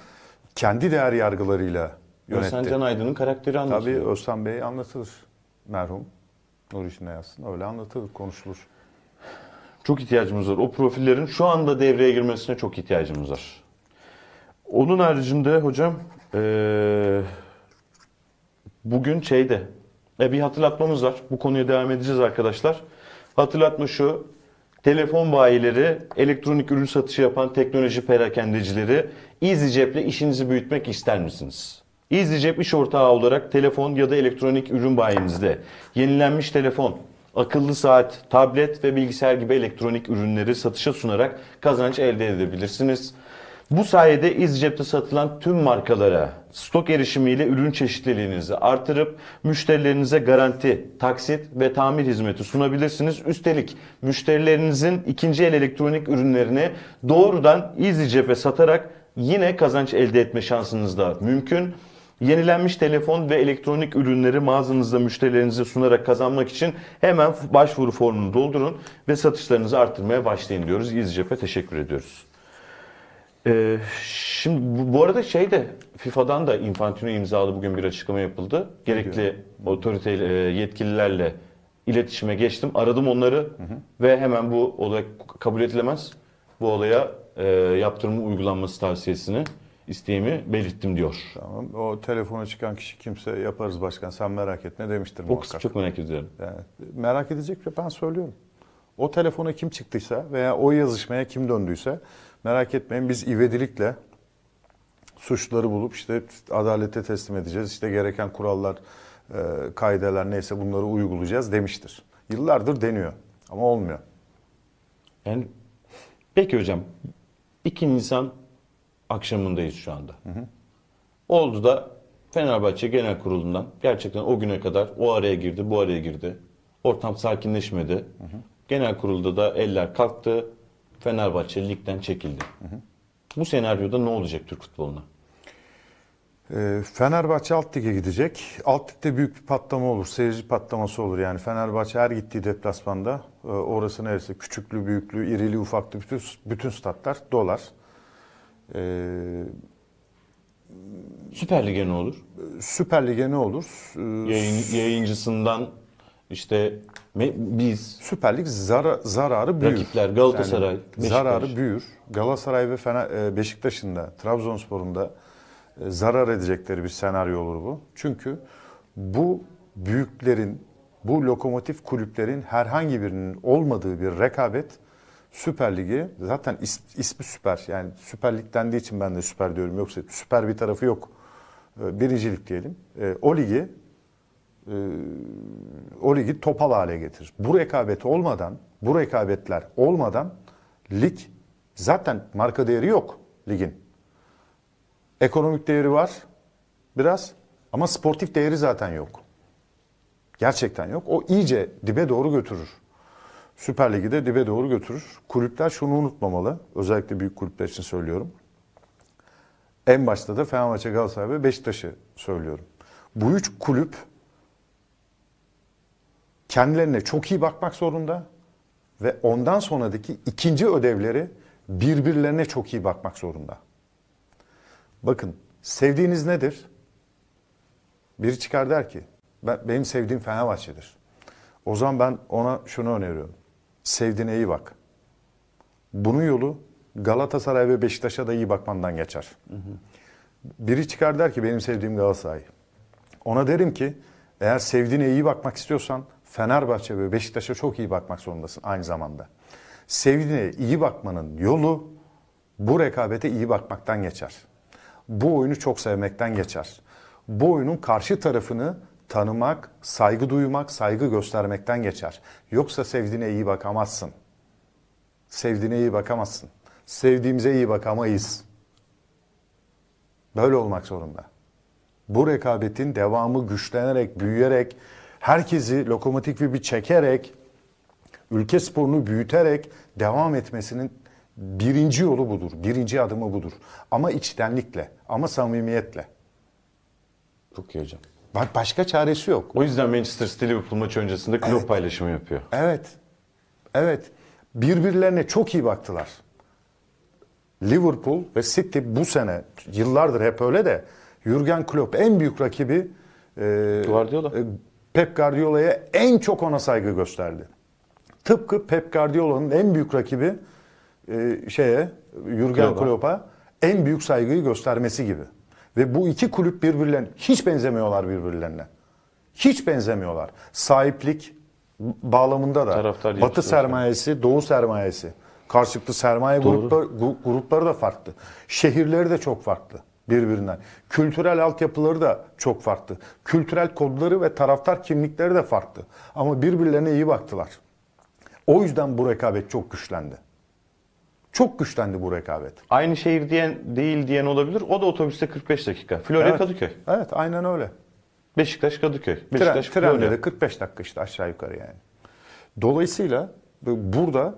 kendi değer yargılarıyla yönetti. Can Aydın'ın karakteri anlatılıyor. Tabii Özcan Bey anlatılır. Merhum Nuri yazsın öyle anlatılır, konuşulur. Çok ihtiyacımız var. O profillerin şu anda devreye girmesine çok ihtiyacımız var. Onun haricinde hocam ee, bugün şeyde e, bir hatırlatmamız var. Bu konuya devam edeceğiz arkadaşlar. Hatırlatma şu. Telefon bayileri, elektronik ürün satışı yapan teknoloji perakendecileri, EasyCep'le işinizi büyütmek ister misiniz? İzleyecek iş ortağı olarak telefon ya da elektronik ürün bayinizde, yenilenmiş telefon, akıllı saat, tablet ve bilgisayar gibi elektronik ürünleri satışa sunarak kazanç elde edebilirsiniz. Bu sayede İzcep'te satılan tüm markalara stok erişimiyle ürün çeşitliliğinizi artırıp müşterilerinize garanti, taksit ve tamir hizmeti sunabilirsiniz. Üstelik müşterilerinizin ikinci el elektronik ürünlerini doğrudan İzcep'e satarak yine kazanç elde etme şansınız da mümkün. Yenilenmiş telefon ve elektronik ürünleri mağazanızda müşterilerinize sunarak kazanmak için hemen başvuru formunu doldurun ve satışlarınızı arttırmaya başlayın diyoruz. İzcep'e teşekkür ediyoruz. Ee, şimdi bu, bu arada şey de FIFA'dan da Infantino imzalı bugün bir açıklama yapıldı. Gerekli otorite e, yetkililerle iletişime geçtim. Aradım onları hı hı. ve hemen bu olay kabul edilemez. Bu olaya e, yaptırımın uygulanması tavsiyesini isteğimi belirttim diyor. Tamam. O telefona çıkan kişi kimse yaparız başkan sen merak etme demiştir muhakkak. O kısmı çok merak ediyorum. Yani, merak edecek ve ben söylüyorum. O telefona kim çıktıysa veya o yazışmaya kim döndüyse merak etmeyin biz ivedilikle suçları bulup işte adalete teslim edeceğiz. İşte gereken kurallar, e, kaideler neyse bunları uygulayacağız demiştir. Yıllardır deniyor ama olmuyor. Yani peki hocam 2 Nisan akşamındayız şu anda. Hı hı. Oldu da Fenerbahçe Genel Kurulu'ndan gerçekten o güne kadar o araya girdi, bu araya girdi. Ortam sakinleşmedi. Hı hı. Genel kurulda da eller kalktı. Fenerbahçe ligden çekildi. Hı hı. Bu senaryoda ne olacak Türk futboluna? Ee, Fenerbahçe alt lige gidecek. Alt ligde büyük bir patlama olur. Seyirci patlaması olur. Yani Fenerbahçe her gittiği deplasmanda e, orası neresi? Küçüklü, büyüklü, irili, ufaklı bütün, bütün statlar dolar. Ee, Süper Lig'e ne olur? Süper Lig'e ne olur? Ee, Yayın, yayıncısından işte biz Süper Lig zara, zararı büyür. Rakipler Galatasaray, yani, Beşiktaş. Zararı büyür. Galatasaray ve Fena, e, Beşiktaş'ın da Trabzonspor'un da e, zarar edecekleri bir senaryo olur bu. Çünkü bu büyüklerin, bu lokomotif kulüplerin herhangi birinin olmadığı bir rekabet Süper Ligi zaten is, ismi süper. Yani Süper Lig dendiği için ben de süper diyorum. Yoksa süper bir tarafı yok. Ee, biricilik diyelim. Ee, o ligi e, o ligi topal hale getirir. Bu rekabet olmadan, bu rekabetler olmadan lig zaten marka değeri yok ligin. Ekonomik değeri var biraz ama sportif değeri zaten yok. Gerçekten yok. O iyice dibe doğru götürür. Süper Ligi de dibe doğru götürür. Kulüpler şunu unutmamalı. Özellikle büyük kulüpler için söylüyorum. En başta da Fenerbahçe, Galatasaray ve Beşiktaş'ı söylüyorum. Bu üç kulüp kendilerine çok iyi bakmak zorunda ve ondan sonraki ikinci ödevleri birbirlerine çok iyi bakmak zorunda. Bakın sevdiğiniz nedir? Biri çıkar der ki ben, benim sevdiğim Fenerbahçe'dir. O zaman ben ona şunu öneriyorum. Sevdiğine iyi bak. Bunun yolu Galatasaray ve Beşiktaş'a da iyi bakmandan geçer. Biri çıkar der ki benim sevdiğim Galatasaray. Ona derim ki eğer sevdiğine iyi bakmak istiyorsan Fenerbahçe ve Beşiktaş'a çok iyi bakmak zorundasın aynı zamanda. Sevdiğine iyi bakmanın yolu bu rekabete iyi bakmaktan geçer. Bu oyunu çok sevmekten geçer. Bu oyunun karşı tarafını tanımak, saygı duymak, saygı göstermekten geçer. Yoksa sevdiğine iyi bakamazsın. Sevdiğine iyi bakamazsın. Sevdiğimize iyi bakamayız. Böyle olmak zorunda. Bu rekabetin devamı güçlenerek, büyüyerek, herkesi lokomotif gibi çekerek, ülke sporunu büyüterek devam etmesinin birinci yolu budur. Birinci adımı budur. Ama içtenlikle, ama samimiyetle. Çok iyi hocam. Bak başka çaresi yok. O yüzden Manchester City Liverpool maçı öncesinde Klopp evet. paylaşımı yapıyor. Evet. Evet. Birbirlerine çok iyi baktılar. Liverpool ve City bu sene yıllardır hep öyle de Jurgen Klopp en büyük rakibi e, Guardiola. E, Pep Guardiola'ya en çok ona saygı gösterdi. Tıpkı Pep Guardiola'nın en büyük rakibi e, şeye Jurgen Klopp'a en büyük saygıyı göstermesi gibi. Ve bu iki kulüp birbirlerine hiç benzemiyorlar birbirlerine. Hiç benzemiyorlar. Sahiplik bağlamında da Taraftar batı sermayesi, yani. doğu sermayesi, karşılıklı sermaye grupları, grupları da farklı. Şehirleri de çok farklı birbirinden. Kültürel altyapıları da çok farklı. Kültürel kodları ve taraftar kimlikleri de farklı. Ama birbirlerine iyi baktılar. O yüzden bu rekabet çok güçlendi. Çok güçlendi bu rekabet. Aynı şehir diyen değil diyen olabilir. O da otobüste 45 dakika. Florya Evet. Kadıköy. Evet aynen öyle. Beşiktaş Kadıköy. Tren, Beşiktaş trenle Florya. de 45 dakika işte aşağı yukarı yani. Dolayısıyla burada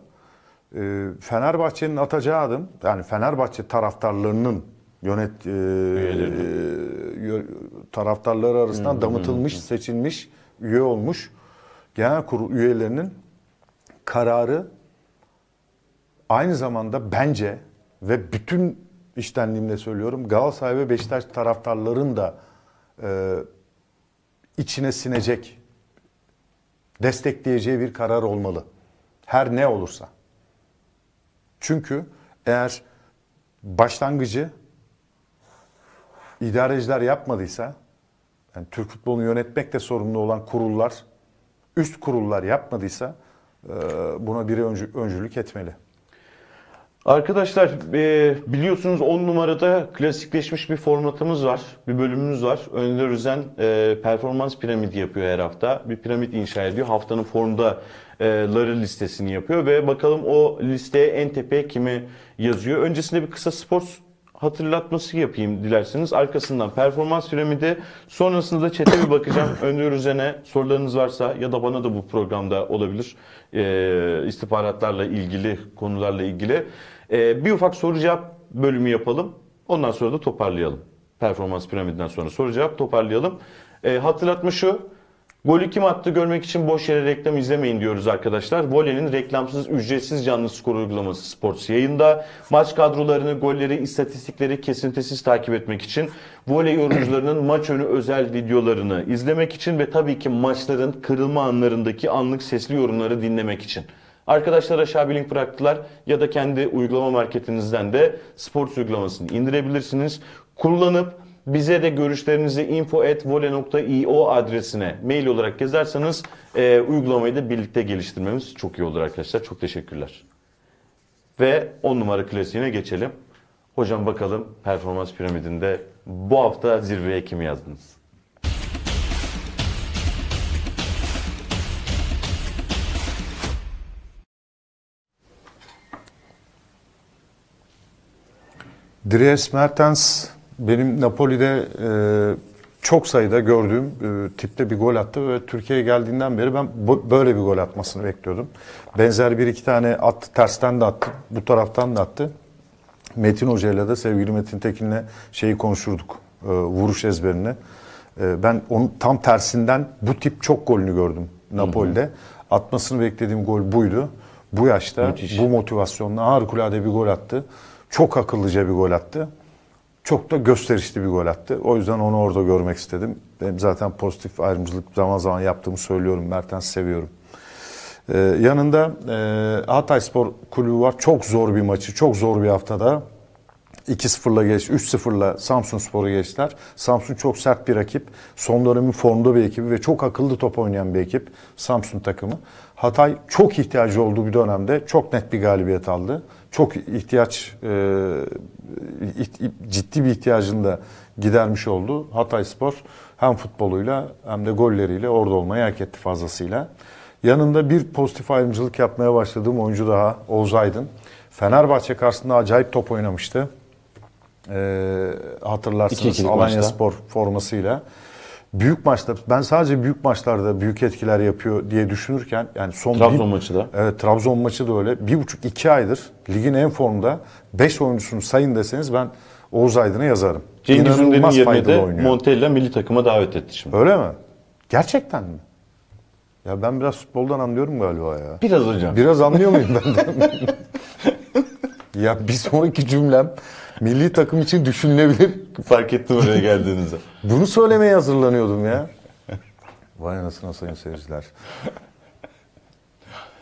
e, Fenerbahçe'nin atacağı adım yani Fenerbahçe taraftarlarının yönet e, e yö- taraftarları arasından damıtılmış, seçilmiş, üye olmuş genel kurul üyelerinin kararı aynı zamanda bence ve bütün iştenliğimle söylüyorum Galatasaray ve Beşiktaş taraftarların da e, içine sinecek, destekleyeceği bir karar olmalı. Her ne olursa. Çünkü eğer başlangıcı idareciler yapmadıysa, yani Türk futbolunu yönetmekle sorumlu olan kurullar, üst kurullar yapmadıysa e, buna biri öncülük etmeli. Arkadaşlar e, biliyorsunuz 10 numarada klasikleşmiş bir formatımız var. Bir bölümümüz var. Önder Özen e, performans piramidi yapıyor her hafta. Bir piramit inşa ediyor. Haftanın formdaları e, listesini yapıyor ve bakalım o listeye en tepeye kimi yazıyor. Öncesinde bir kısa spor hatırlatması yapayım dilerseniz. Arkasından performans piramidi. Sonrasında da çete bir bakacağım. Önder üzerine sorularınız varsa ya da bana da bu programda olabilir. E, istihbaratlarla ilgili, konularla ilgili. Ee, bir ufak soru cevap bölümü yapalım. Ondan sonra da toparlayalım. Performans piramidinden sonra soru cevap toparlayalım. E, hatırlatma şu. Golü kim attı görmek için boş yere reklam izlemeyin diyoruz arkadaşlar. Vole'nin reklamsız ücretsiz canlı skor uygulaması Sports yayında. Maç kadrolarını, golleri, istatistikleri kesintisiz takip etmek için voley yorumcularının maç önü özel videolarını izlemek için ve tabii ki maçların kırılma anlarındaki anlık sesli yorumları dinlemek için. Arkadaşlar aşağı bir link bıraktılar ya da kendi uygulama marketinizden de sports uygulamasını indirebilirsiniz. Kullanıp bize de görüşlerinizi info.vole.io adresine mail olarak yazarsanız e, uygulamayı da birlikte geliştirmemiz çok iyi olur arkadaşlar. Çok teşekkürler. Ve 10 numara klasiğine geçelim. Hocam bakalım performans piramidinde bu hafta zirveye kim yazdınız? Dries Mertens benim Napoli'de e, çok sayıda gördüğüm e, tipte bir gol attı ve Türkiye'ye geldiğinden beri ben bu, böyle bir gol atmasını bekliyordum. Benzer bir iki tane attı, tersten de attı, bu taraftan da attı. Metin Hoca'yla de sevgili Metin Tekin'le şeyi konuşurduk, e, vuruş ezberini. E, ben onun tam tersinden bu tip çok golünü gördüm Napoli'de. Hı hı. Atmasını beklediğim gol buydu. Bu yaşta Müthiş. bu motivasyonla harikulade bir gol attı. Çok akıllıca bir gol attı. Çok da gösterişli bir gol attı. O yüzden onu orada görmek istedim. Benim zaten pozitif ayrımcılık zaman zaman yaptığımı söylüyorum. Mertens'i seviyorum. Ee, yanında e, Hatay Spor Kulübü var. Çok zor bir maçı. Çok zor bir haftada. 2-0'la geç, 3-0'la Samsun Spor'u geçtiler. Samsun çok sert bir rakip. Son dönemin formda bir ekibi ve çok akıllı top oynayan bir ekip Samsun takımı. Hatay çok ihtiyacı olduğu bir dönemde çok net bir galibiyet aldı çok ihtiyaç e, ciddi bir ihtiyacını da gidermiş oldu. Hatay Spor hem futboluyla hem de golleriyle orada olmayı hak etti fazlasıyla. Yanında bir pozitif ayrımcılık yapmaya başladığım oyuncu daha Oğuz Aydın. Fenerbahçe karşısında acayip top oynamıştı. Ee, hatırlarsınız Alanya maçta. Spor formasıyla büyük maçta ben sadece büyük maçlarda büyük etkiler yapıyor diye düşünürken yani son Trabzon bir, maçı da. Evet Trabzon maçı da öyle. Bir buçuk iki aydır ligin en formda 5 oyuncusunu sayın deseniz ben Oğuz Aydın'a yazarım. Cengiz Ünder'in yerine de oynuyor. Montella milli takıma davet etti şimdi. Öyle mi? Gerçekten mi? Ya ben biraz futboldan anlıyorum galiba ya. Biraz hocam. Biraz anlıyor muyum ben de? ya bir sonraki cümlem Milli takım için düşünülebilir. Fark ettim oraya geldiğinizde. Bunu söylemeye hazırlanıyordum ya. Vay anasına sayın seyirciler.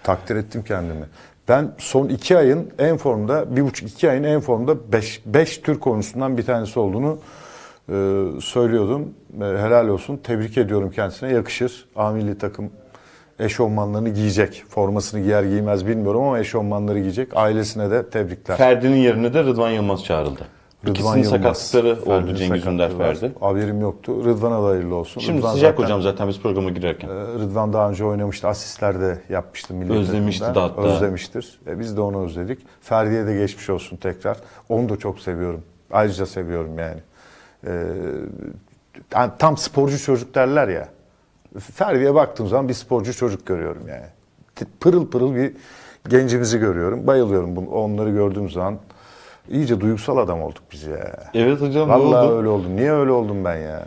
Takdir ettim kendimi. Ben son iki ayın en formda, bir buçuk iki ayın en formda beş, beş tür konusundan bir tanesi olduğunu e, söylüyordum. E, helal olsun. Tebrik ediyorum kendisine. Yakışır. A takım eşofmanlarını giyecek. Formasını giyer giymez bilmiyorum ama eşofmanları giyecek. Ailesine de tebrikler. Ferdi'nin yerine de Rıdvan Yılmaz çağrıldı. Rıdvan İkisinin Yılmaz. sakatlıkları Ferdi'nin oldu Cengiz Ünder Ferdi. Haberim yoktu. Rıdvan'a da hayırlı olsun. Şimdi Rıdvan sıcak zaten, hocam zaten biz programa girerken. E, Rıdvan daha önce oynamıştı. Asistler de yapmıştı. Milli Özlemişti de hatta. Özlemiştir. E, biz de onu özledik. Ferdi'ye de geçmiş olsun tekrar. Onu da çok seviyorum. Ayrıca seviyorum yani. E, tam sporcu çocuk derler ya. Ferdi'ye baktığım zaman bir sporcu çocuk görüyorum yani. Pırıl pırıl bir gencimizi görüyorum. Bayılıyorum bunu. Onları gördüğüm zaman iyice duygusal adam olduk biz ya. Evet hocam Vallahi oldu? öyle oldum. Niye öyle oldum ben ya?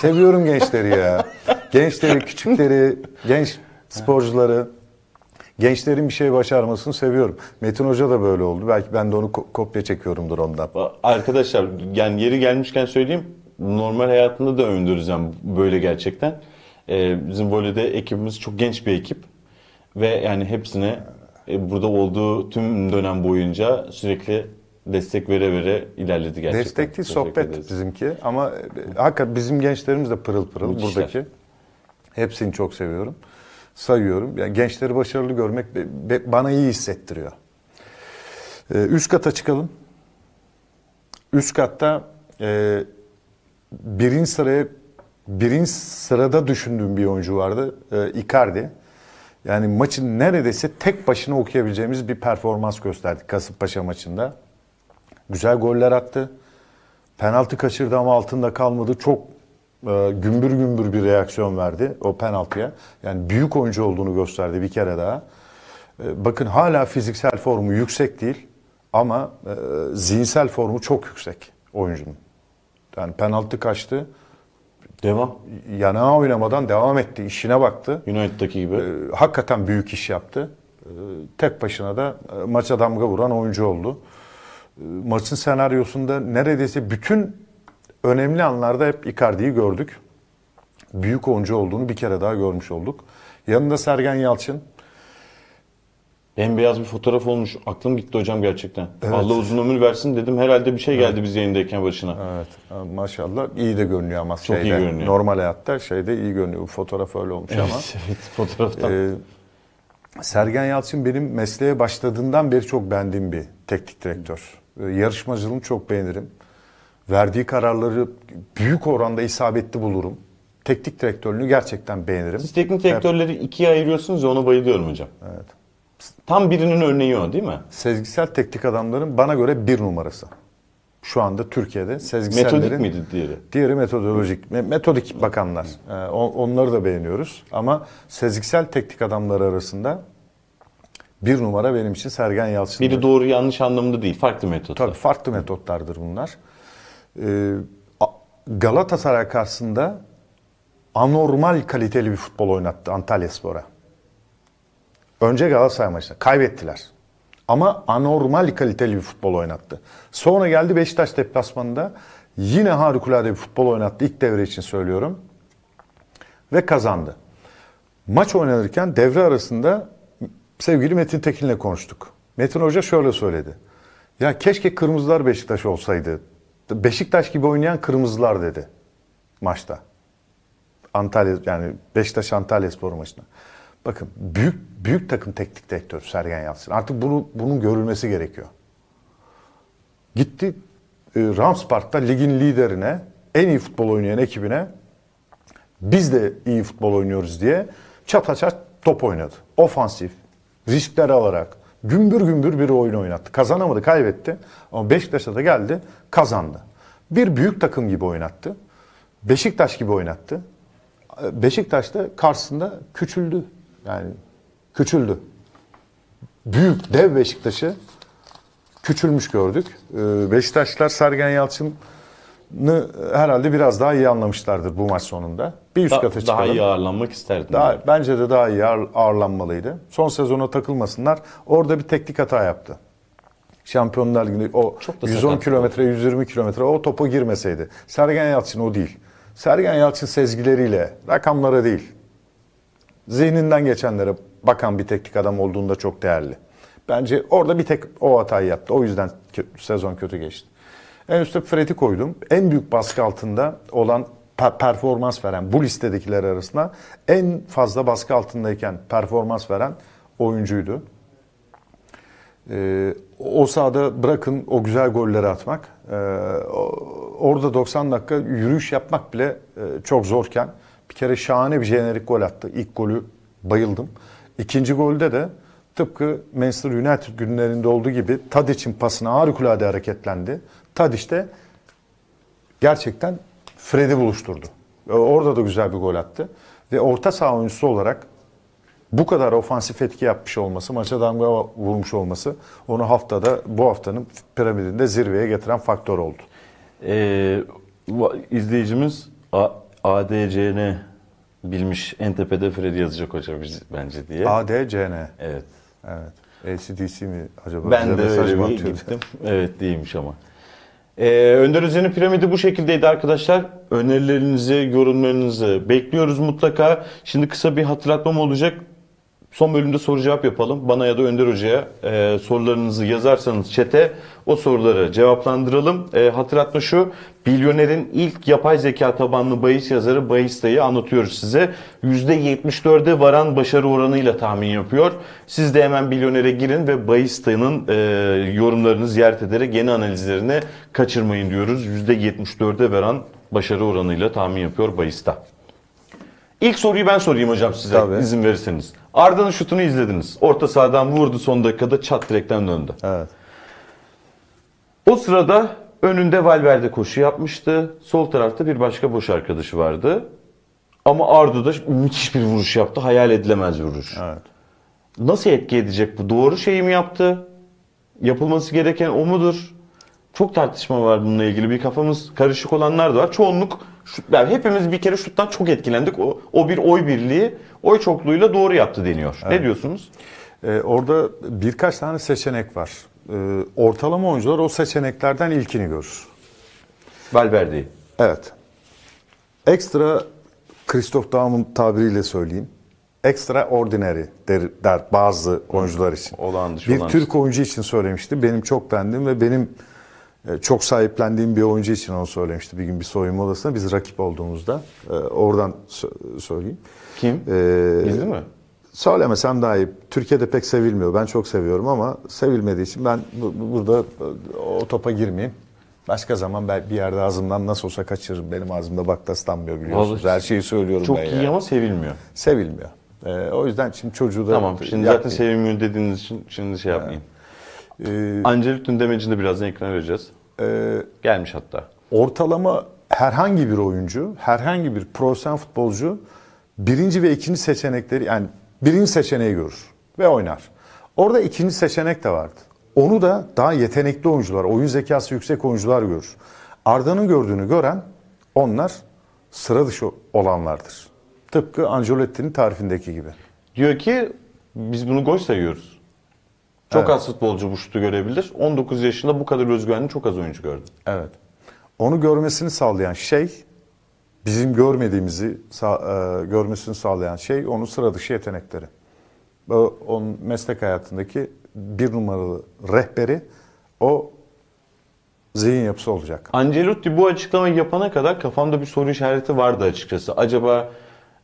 Seviyorum gençleri ya. Gençleri, küçükleri, genç sporcuları. Gençlerin bir şey başarmasını seviyorum. Metin Hoca da böyle oldu. Belki ben de onu ko- kopya çekiyorumdur ondan. Arkadaşlar yani yeri gelmişken söyleyeyim. Normal hayatında da övündüreceğim böyle gerçekten. E, bizim voleyde ekibimiz çok genç bir ekip ve yani hepsine e, burada olduğu tüm dönem boyunca sürekli destek vere vere ilerledi gerçekten. Destek değil, sohbet bizimki ama e, hakikaten bizim gençlerimiz de pırıl pırıl Müthişler. buradaki. Hepsini çok seviyorum. Sayıyorum. Yani gençleri başarılı görmek be, be, bana iyi hissettiriyor. Ee, üst kata çıkalım. Üst katta e, birinci sıraya birinci sırada düşündüğüm bir oyuncu vardı. E, Icardi. Yani maçın neredeyse tek başına okuyabileceğimiz bir performans gösterdik Kasımpaşa maçında. Güzel goller attı. Penaltı kaçırdı ama altında kalmadı. Çok e, gümbür gümbür bir reaksiyon verdi o penaltıya. Yani büyük oyuncu olduğunu gösterdi bir kere daha. E, bakın hala fiziksel formu yüksek değil ama e, zihinsel formu çok yüksek oyuncunun. Yani penaltı kaçtı. Devam. Yanağa oynamadan devam etti. işine baktı. United'daki gibi. Ee, hakikaten büyük iş yaptı. Ee, tek başına da e, maça damga vuran oyuncu oldu. Ee, maçın senaryosunda neredeyse bütün önemli anlarda hep Icardi'yi gördük. Büyük oyuncu olduğunu bir kere daha görmüş olduk. Yanında Sergen Yalçın Bembeyaz bir fotoğraf olmuş. Aklım gitti hocam gerçekten. Evet. Allah uzun ömür versin dedim. Herhalde bir şey geldi evet. biz yayındayken başına. Evet. Maşallah iyi de görünüyor ama Çok şeyde. iyi görünüyor. Normal hayatta şeyde iyi görünüyor. fotoğraf öyle olmuş evet, ama. Evet fotoğraftan. Ee, Sergen Yalçın benim mesleğe başladığından beri çok bendim bir teknik direktör. Ee, yarışmacılığını çok beğenirim. Verdiği kararları büyük oranda isabetli bulurum. Teknik direktörlüğünü gerçekten beğenirim. Siz teknik direktörleri ikiye ayırıyorsunuz ya ona bayılıyorum hocam. Evet. Tam birinin örneği o değil mi? Sezgisel teknik adamların bana göre bir numarası. Şu anda Türkiye'de sezgisellerin... Metodik miydi diğeri? Diğeri metodolojik, metodik bakanlar. Ee, onları da beğeniyoruz. Ama sezgisel teknik adamları arasında bir numara benim için Sergen Yalçın. Biri doğru yanlış anlamında değil, farklı metotlar. Tabii farklı metotlardır bunlar. Ee, Galatasaray karşısında anormal kaliteli bir futbol oynattı Antalya Spor'a. Önce Galatasaray maçında kaybettiler. Ama anormal kaliteli bir futbol oynattı. Sonra geldi Beşiktaş deplasmanında yine harikulade bir futbol oynattı. ilk devre için söylüyorum. Ve kazandı. Maç oynanırken devre arasında sevgili Metin Tekin'le konuştuk. Metin Hoca şöyle söyledi. Ya keşke kırmızılar Beşiktaş olsaydı. Beşiktaş gibi oynayan kırmızılar dedi maçta. Antalya yani Beşiktaş Antalya Spor maçına. Bakın büyük büyük takım teknik direktörü Sergen Yalçın. Artık bunu bunun görülmesi gerekiyor. Gitti e, Ramspark'ta ligin liderine, en iyi futbol oynayan ekibine biz de iyi futbol oynuyoruz diye çataçat top oynadı. Ofansif, riskler alarak gümbür gümbür bir oyun oynattı. Kazanamadı, kaybetti. Ama Beşiktaş'a da geldi, kazandı. Bir büyük takım gibi oynattı. Beşiktaş gibi oynattı. Beşiktaş da karşısında küçüldü. Yani küçüldü. Büyük, dev Beşiktaş'ı küçülmüş gördük. Ee, Beşiktaşlar Sergen Yalçın'ı herhalde biraz daha iyi anlamışlardır bu maç sonunda. Bir üst da, kata çıkalım. Daha iyi ağırlanmak isterdim. Daha, yani. Bence de daha iyi ağırlanmalıydı. Son sezona takılmasınlar. Orada bir teknik hata yaptı. Şampiyonlar Ligi'nde o 110 kilometre, 120 kilometre o topa girmeseydi. Sergen Yalçın o değil. Sergen Yalçın sezgileriyle, rakamlara değil, zihninden geçenlere bakan bir teknik adam olduğunda çok değerli. Bence orada bir tek o hatayı yaptı. O yüzden sezon kötü geçti. En üstte Fred'i koydum. En büyük baskı altında olan performans veren bu listedekiler arasında en fazla baskı altındayken performans veren oyuncuydu. Ee, o sahada bırakın o güzel golleri atmak, e, orada 90 dakika yürüyüş yapmak bile e, çok zorken bir kere şahane bir jenerik gol attı. İlk golü bayıldım. İkinci golde de tıpkı Manchester United günlerinde olduğu gibi Tadic'in pasına harikulade hareketlendi. Tadic de gerçekten Fred'i buluşturdu. Orada da güzel bir gol attı. Ve orta saha oyuncusu olarak bu kadar ofansif etki yapmış olması, maça damga vurmuş olması onu haftada bu haftanın piramidinde zirveye getiren faktör oldu. Ee, izleyicimiz ADC'ni bilmiş en tepede Fred yazacak hocam bence diye. ADCN. Evet. Evet. ACDC mi acaba? Ben de öyle bir gittim. evet değilmiş ama. Ee, Önder Özen'in piramidi bu şekildeydi arkadaşlar. Önerilerinizi, yorumlarınızı bekliyoruz mutlaka. Şimdi kısa bir hatırlatmam olacak. Son bölümde soru cevap yapalım. Bana ya da Önder Hoca'ya e, sorularınızı yazarsanız çete o soruları cevaplandıralım. E, hatırlatma şu, Bilyoner'in ilk yapay zeka tabanlı bahis yazarı Bahista'yı anlatıyoruz size. %74'e varan başarı oranıyla tahmin yapıyor. Siz de hemen Bilyoner'e girin ve Bahista'nın e, yorumlarını ziyaret ederek yeni analizlerini kaçırmayın diyoruz. %74'e varan başarı oranıyla tahmin yapıyor Bahista. İlk soruyu ben sorayım hocam size Tabii. izin verirseniz. Arda'nın şutunu izlediniz. Orta sahadan vurdu son dakikada çat direkten döndü. Evet. O sırada önünde Valverde koşu yapmıştı. Sol tarafta bir başka boş arkadaşı vardı. Ama Arda da müthiş bir vuruş yaptı. Hayal edilemez bir vuruş. Evet. Nasıl etki edecek bu? Doğru şeyi mi yaptı? Yapılması gereken o mudur? Çok tartışma var bununla ilgili. Bir kafamız karışık olanlar da var. Çoğunluk şut, yani hepimiz bir kere şuttan çok etkilendik. O, o bir oy birliği oy çokluğuyla doğru yaptı deniyor. Evet. Ne diyorsunuz? Ee, orada birkaç tane seçenek var. Ee, ortalama oyuncular o seçeneklerden ilkini görür. Valverde'yi. Evet. Ekstra Christoph Daum'un tabiriyle söyleyeyim. Extraordinary der, der bazı oyuncular için. Olan dışı, Bir olan Türk dışı. oyuncu için söylemişti. Benim çok beğendiğim ve benim e, çok sahiplendiğim bir oyuncu için onu söylemişti bir gün bir soyunma odasında biz rakip olduğumuzda. E, oradan söyleyeyim. Kim? Ee, mi? Söylemesem daha iyi. Türkiye'de pek sevilmiyor. Ben çok seviyorum ama sevilmediği için ben burada e, o topa girmeyeyim. Başka zaman ben bir yerde ağzımdan nasıl olsa kaçırırım. Benim ağzımda baktaslanmıyor biliyorsunuz. Vallahi Her şeyi söylüyorum çok ben iyi yani. ama sevilmiyor. Sevilmiyor. Ee, o yüzden şimdi çocuğu da... Tamam şimdi zaten sevilmiyor dediğiniz için şimdi şey yapmayayım. Ee, Ancelotti'nin demecini de birazdan ekrana vereceğiz e, Gelmiş hatta. ortalama herhangi bir oyuncu, herhangi bir profesyonel futbolcu birinci ve ikinci seçenekleri yani birinci seçeneği görür ve oynar. Orada ikinci seçenek de vardı. Onu da daha yetenekli oyuncular, oyun zekası yüksek oyuncular görür. Arda'nın gördüğünü gören onlar sıra dışı olanlardır. Tıpkı Ancelotti'nin tarifindeki gibi. Diyor ki biz bunu gol sayıyoruz. Çok evet. az futbolcu bu şutu görebilir. 19 yaşında bu kadar özgüvenli çok az oyuncu gördüm. Evet. Onu görmesini sağlayan şey bizim görmediğimizi sağ, e, görmesini sağlayan şey onun sıra dışı yetenekleri. O, onun meslek hayatındaki bir numaralı rehberi o zihin yapısı olacak. Ancelotti bu açıklama yapana kadar kafamda bir soru işareti vardı açıkçası. Acaba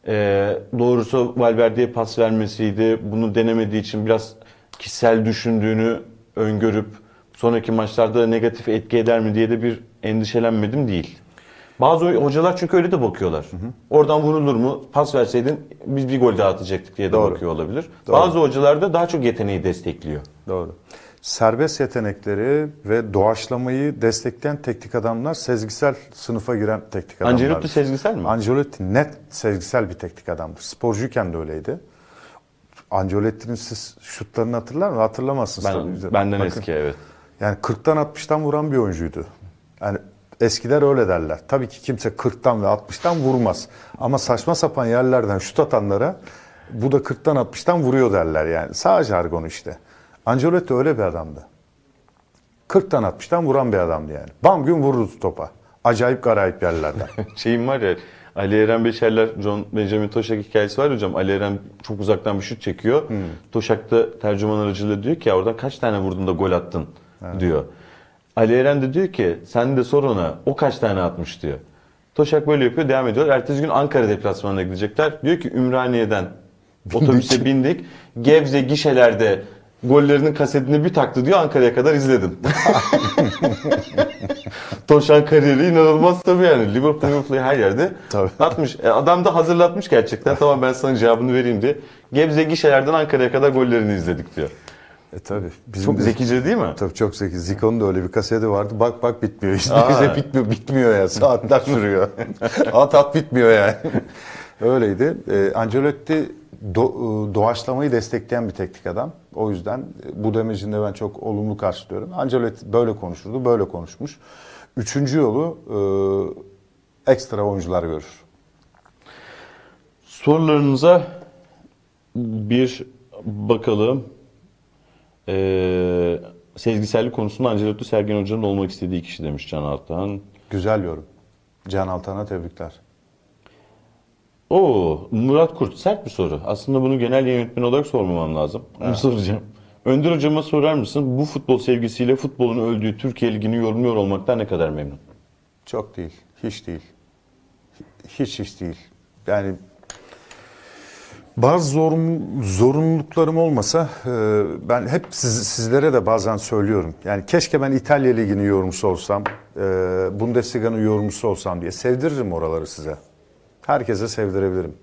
e, doğrusu Valverde'ye pas vermesiydi, bunu denemediği için biraz kişisel düşündüğünü öngörüp sonraki maçlarda negatif etki eder mi diye de bir endişelenmedim değil. Bazı hocalar çünkü öyle de bakıyorlar. Hı hı. Oradan vurulur mu? Pas verseydin biz bir gol daha atacaktık diye de Doğru. bakıyor olabilir. Doğru. Bazı hocalar da daha çok yeteneği destekliyor. Doğru. Serbest yetenekleri ve doğaçlamayı destekleyen teknik adamlar sezgisel sınıfa giren teknik adamlar. Ancelotti sezgisel mi? Ancelotti net sezgisel bir teknik adamdır. Sporcuyken de öyleydi. Ancelotti siz şutlarını hatırlar mı? Hatırlamazsınız ben, tabii. Benden Bakın, eski evet. Yani 40'tan 60'tan vuran bir oyuncuydu. Yani eskiler öyle derler. Tabii ki kimse 40'tan ve 60'tan vurmaz. Ama saçma sapan yerlerden şut atanlara bu da 40'tan 60'tan vuruyor derler yani. Sağ jargonu işte. Ancelotti öyle bir adamdı. 40'tan 60'tan vuran bir adamdı yani. Bam gün vururdu topa. Acayip garayip yerlerden. Şeyim var ya Ali Eren Beşerler, John Benjamin Toşak hikayesi var hocam. Ali Eren çok uzaktan bir şut çekiyor. Hmm. Toşak da tercüman aracılığıyla diyor ki ya oradan kaç tane vurdun da gol attın evet. diyor. Ali Eren de diyor ki sen de sor ona o kaç tane atmış diyor. Toşak böyle yapıyor devam ediyor. Ertesi gün Ankara deplasmanına gidecekler. Diyor ki Ümraniye'den otobüse bindik. Gebze gişelerde gollerinin kasetini bir taktı diyor Ankara'ya kadar izledim. Toşan kariyeri inanılmaz tabii yani. Liverpool, Liverpool her yerde tabii. atmış. E, adam da hazırlatmış gerçekten. Tamam ben sana cevabını vereyim diye. Gebze gişelerden Ankara'ya kadar gollerini izledik diyor. E tabii. Bizim çok zekice değil mi? Tabii çok zeki. Zico'nun da öyle bir kaseti vardı. Bak bak bitmiyor. İşte bize bitmiyor, bitmiyor ya. Saatler sürüyor. at at bitmiyor yani. Öyleydi. E, Ancelotti do, e, doğaçlamayı destekleyen bir teknik adam. O yüzden e, bu demecini ben çok olumlu karşılıyorum. Ancelotti böyle konuşurdu, böyle konuşmuş. Üçüncü yolu e, ekstra oyuncular görür. Sorularınıza bir bakalım. Ee, sezgisellik konusunda Ancelotti Sergen Hoca'nın olmak istediği kişi demiş Can Altan. Güzel yorum. Can Altan'a tebrikler. Oo, Murat Kurt sert bir soru. Aslında bunu genel yönetmen olarak sormamam lazım. Bunu evet. soracağım. Önder hocama sorar mısın? Bu futbol sevgisiyle futbolun öldüğü Türkiye Ligi'ni yorumluyor olmaktan ne kadar memnun? Çok değil. Hiç değil. Hiç hiç değil. Yani bazı zorun, zorunluluklarım olmasa e, ben hep siz, sizlere de bazen söylüyorum. Yani keşke ben İtalya Ligi'ni yorumcusu olsam, e, Bundesliga'nın yorumcusu olsam diye sevdiririm oraları size herkese sevdirebilirim.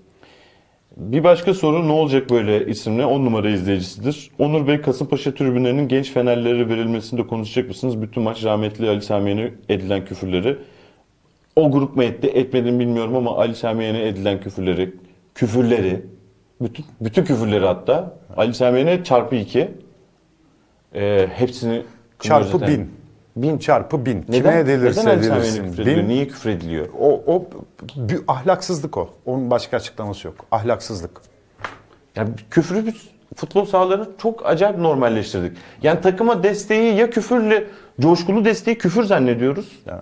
Bir başka soru ne olacak böyle isimle 10 numara izleyicisidir. Onur Bey Kasımpaşa tribünlerinin genç fenerlere verilmesinde konuşacak mısınız? Bütün maç rahmetli Ali Samiye'ne edilen küfürleri. O grup mu etti etmedim bilmiyorum ama Ali Samiye'ne edilen küfürleri, küfürleri, bütün, bütün küfürleri hatta Ali Samiye'ne çarpı 2 e, ee, hepsini Çarpı bin. Bin çarpı bin. Neden? Kime edilirse Neden edilirsin. Küfrediliyor? Bin, Niye küfrediliyor? O, o bir ahlaksızlık o. Onun başka açıklaması yok. Ahlaksızlık. Yani küfrü biz futbol sahalarını çok acayip normalleştirdik. Yani takıma desteği ya küfürle coşkulu desteği küfür zannediyoruz. Yani.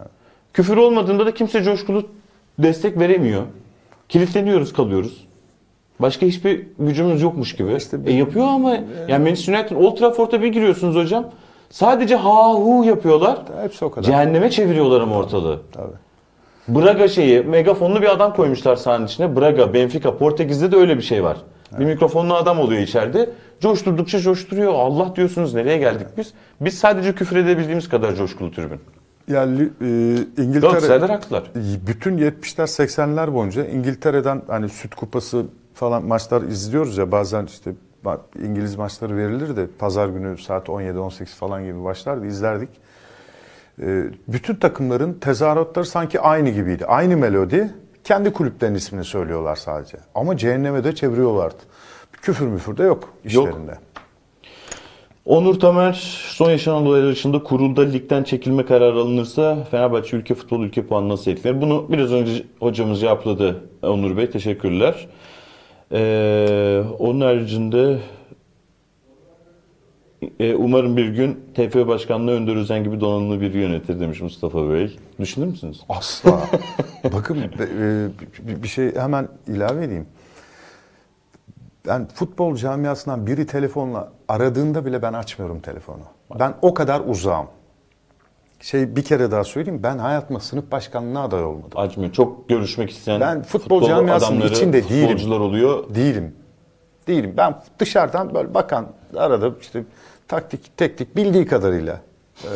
Küfür olmadığında da kimse coşkulu destek veremiyor. Kilitleniyoruz, kalıyoruz. Başka hiçbir gücümüz yokmuş gibi. İşte e yapıyor ama yani Manchester United Old Trafford'a bir giriyorsunuz hocam. Sadece ha hu yapıyorlar. Hepsi o kadar. Cehenneme çeviriyorlar ama ortalığı. Tabii. Braga şeyi, megafonlu bir adam koymuşlar sahne içine. Braga, Benfica, Portekiz'de de öyle bir şey var. Evet. Bir mikrofonlu adam oluyor içeride. Coşturdukça coşturuyor. Allah diyorsunuz nereye geldik evet. biz? Biz sadece küfür edebildiğimiz kadar coşkulu tribün. Yani e, İngiltere... Galatasaraylar e, Bütün 70'ler 80'ler boyunca İngiltere'den hani süt kupası falan maçlar izliyoruz ya bazen işte İngiliz maçları verilirdi. Pazar günü saat 17-18 falan gibi başlardı. izlerdik. Ee, bütün takımların tezahüratları sanki aynı gibiydi. Aynı melodi. Kendi kulüplerinin ismini söylüyorlar sadece. Ama cehenneme de çeviriyorlardı. Küfür müfür de yok işlerinde. Yok. Onur Tamer son yaşanan olaylar dışında kurulda ligden çekilme kararı alınırsa Fenerbahçe ülke futbol ülke puanı nasıl etkiler? Bunu biraz önce hocamız cevapladı Onur Bey. Teşekkürler. Ee, onun haricinde e, umarım bir gün TF Başkanlığı Önder Özen gibi donanımlı bir yönetir demiş Mustafa Bey. Düşünür müsünüz? Asla. Bakın e, bir şey hemen ilave edeyim. Ben futbol camiasından biri telefonla aradığında bile ben açmıyorum telefonu. Ben o kadar uzağım şey bir kere daha söyleyeyim ben hayatıma sınıf başkanlığına aday olmadım. Açmıyor. Çok görüşmek isteyen ben futbol, futbol camiasının içinde değilim. Futbolcular oluyor. Değilim. Değilim. Ben dışarıdan böyle bakan arada işte taktik, teknik bildiği kadarıyla e,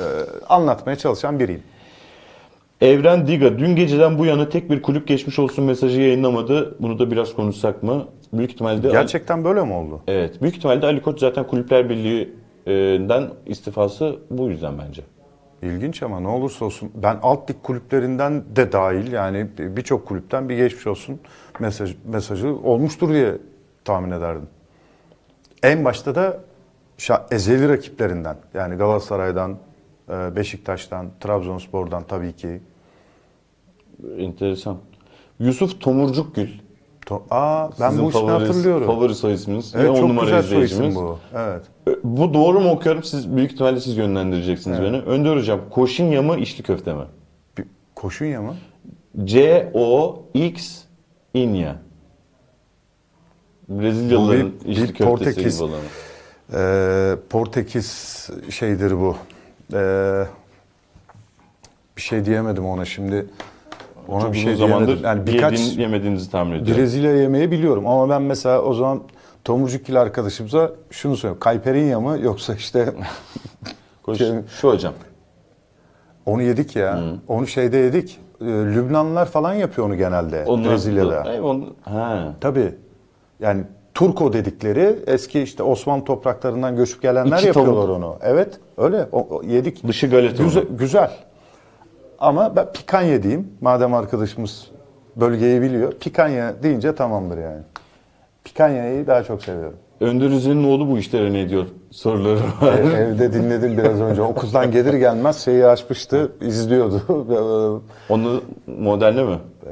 anlatmaya çalışan biriyim. Evren Diga dün geceden bu yana tek bir kulüp geçmiş olsun mesajı yayınlamadı. Bunu da biraz konuşsak mı? Büyük ihtimalle Gerçekten Ali... böyle mi oldu? Evet. Büyük ihtimalle Ali Koç zaten Kulüpler Birliği'nden istifası bu yüzden bence. İlginç ama ne olursa olsun ben alt lig kulüplerinden de dahil yani birçok kulüpten bir geçmiş olsun mesaj, mesajı olmuştur diye tahmin ederdim. En başta da ezeli rakiplerinden yani Galatasaray'dan, e, Beşiktaş'tan, Trabzonspor'dan tabii ki. Enteresan. Yusuf Tomurcukgül To- Aa ben Sizin bu ismi favori, hatırlıyorum. favori soy isminiz. Evet, ve on çok numara güzel soy isim bu. Evet. Bu doğru mu okuyorum? Siz büyük ihtimalle siz yönlendireceksiniz beni. Önder hocam koşunya mı içli köfte mi? Bir, koşunya mı? C O X inya. Brezilyalıların Bu içli bir köftesi Portekiz. gibi olanı. Ee, Portekiz şeydir bu. Ee, bir şey diyemedim ona şimdi. Ona Çok bir şey zamandır yani birkaç yemediğinizi tahmin ediyorum. Brezilya yemeği biliyorum ama ben mesela o zaman Tomurcukgil arkadaşımıza şunu söylüyorum. Kayperinya mı yoksa işte... şey, şu hocam. Onu yedik ya. Hı. Onu şeyde yedik. Ee, Lübnanlılar falan yapıyor onu genelde Onlar, Brezilya'da. E, onu. ha. Tabii. Yani Turko dedikleri eski işte Osmanlı topraklarından göçüp gelenler İki yapıyorlar tavuk. onu. Evet öyle o, o, yedik. Dışı galeta. Güzel, güzel. Ama ben pikanya diyeyim. Madem arkadaşımız bölgeyi biliyor. Pikanya deyince tamamdır yani. Pikanyayı daha çok seviyorum. Önder Üzer'in oğlu bu işlere ne diyor? Soruları var. E, evde dinledim biraz önce. Okuldan gelir gelmez şeyi açmıştı, izliyordu. Onu modelle mi? Ee,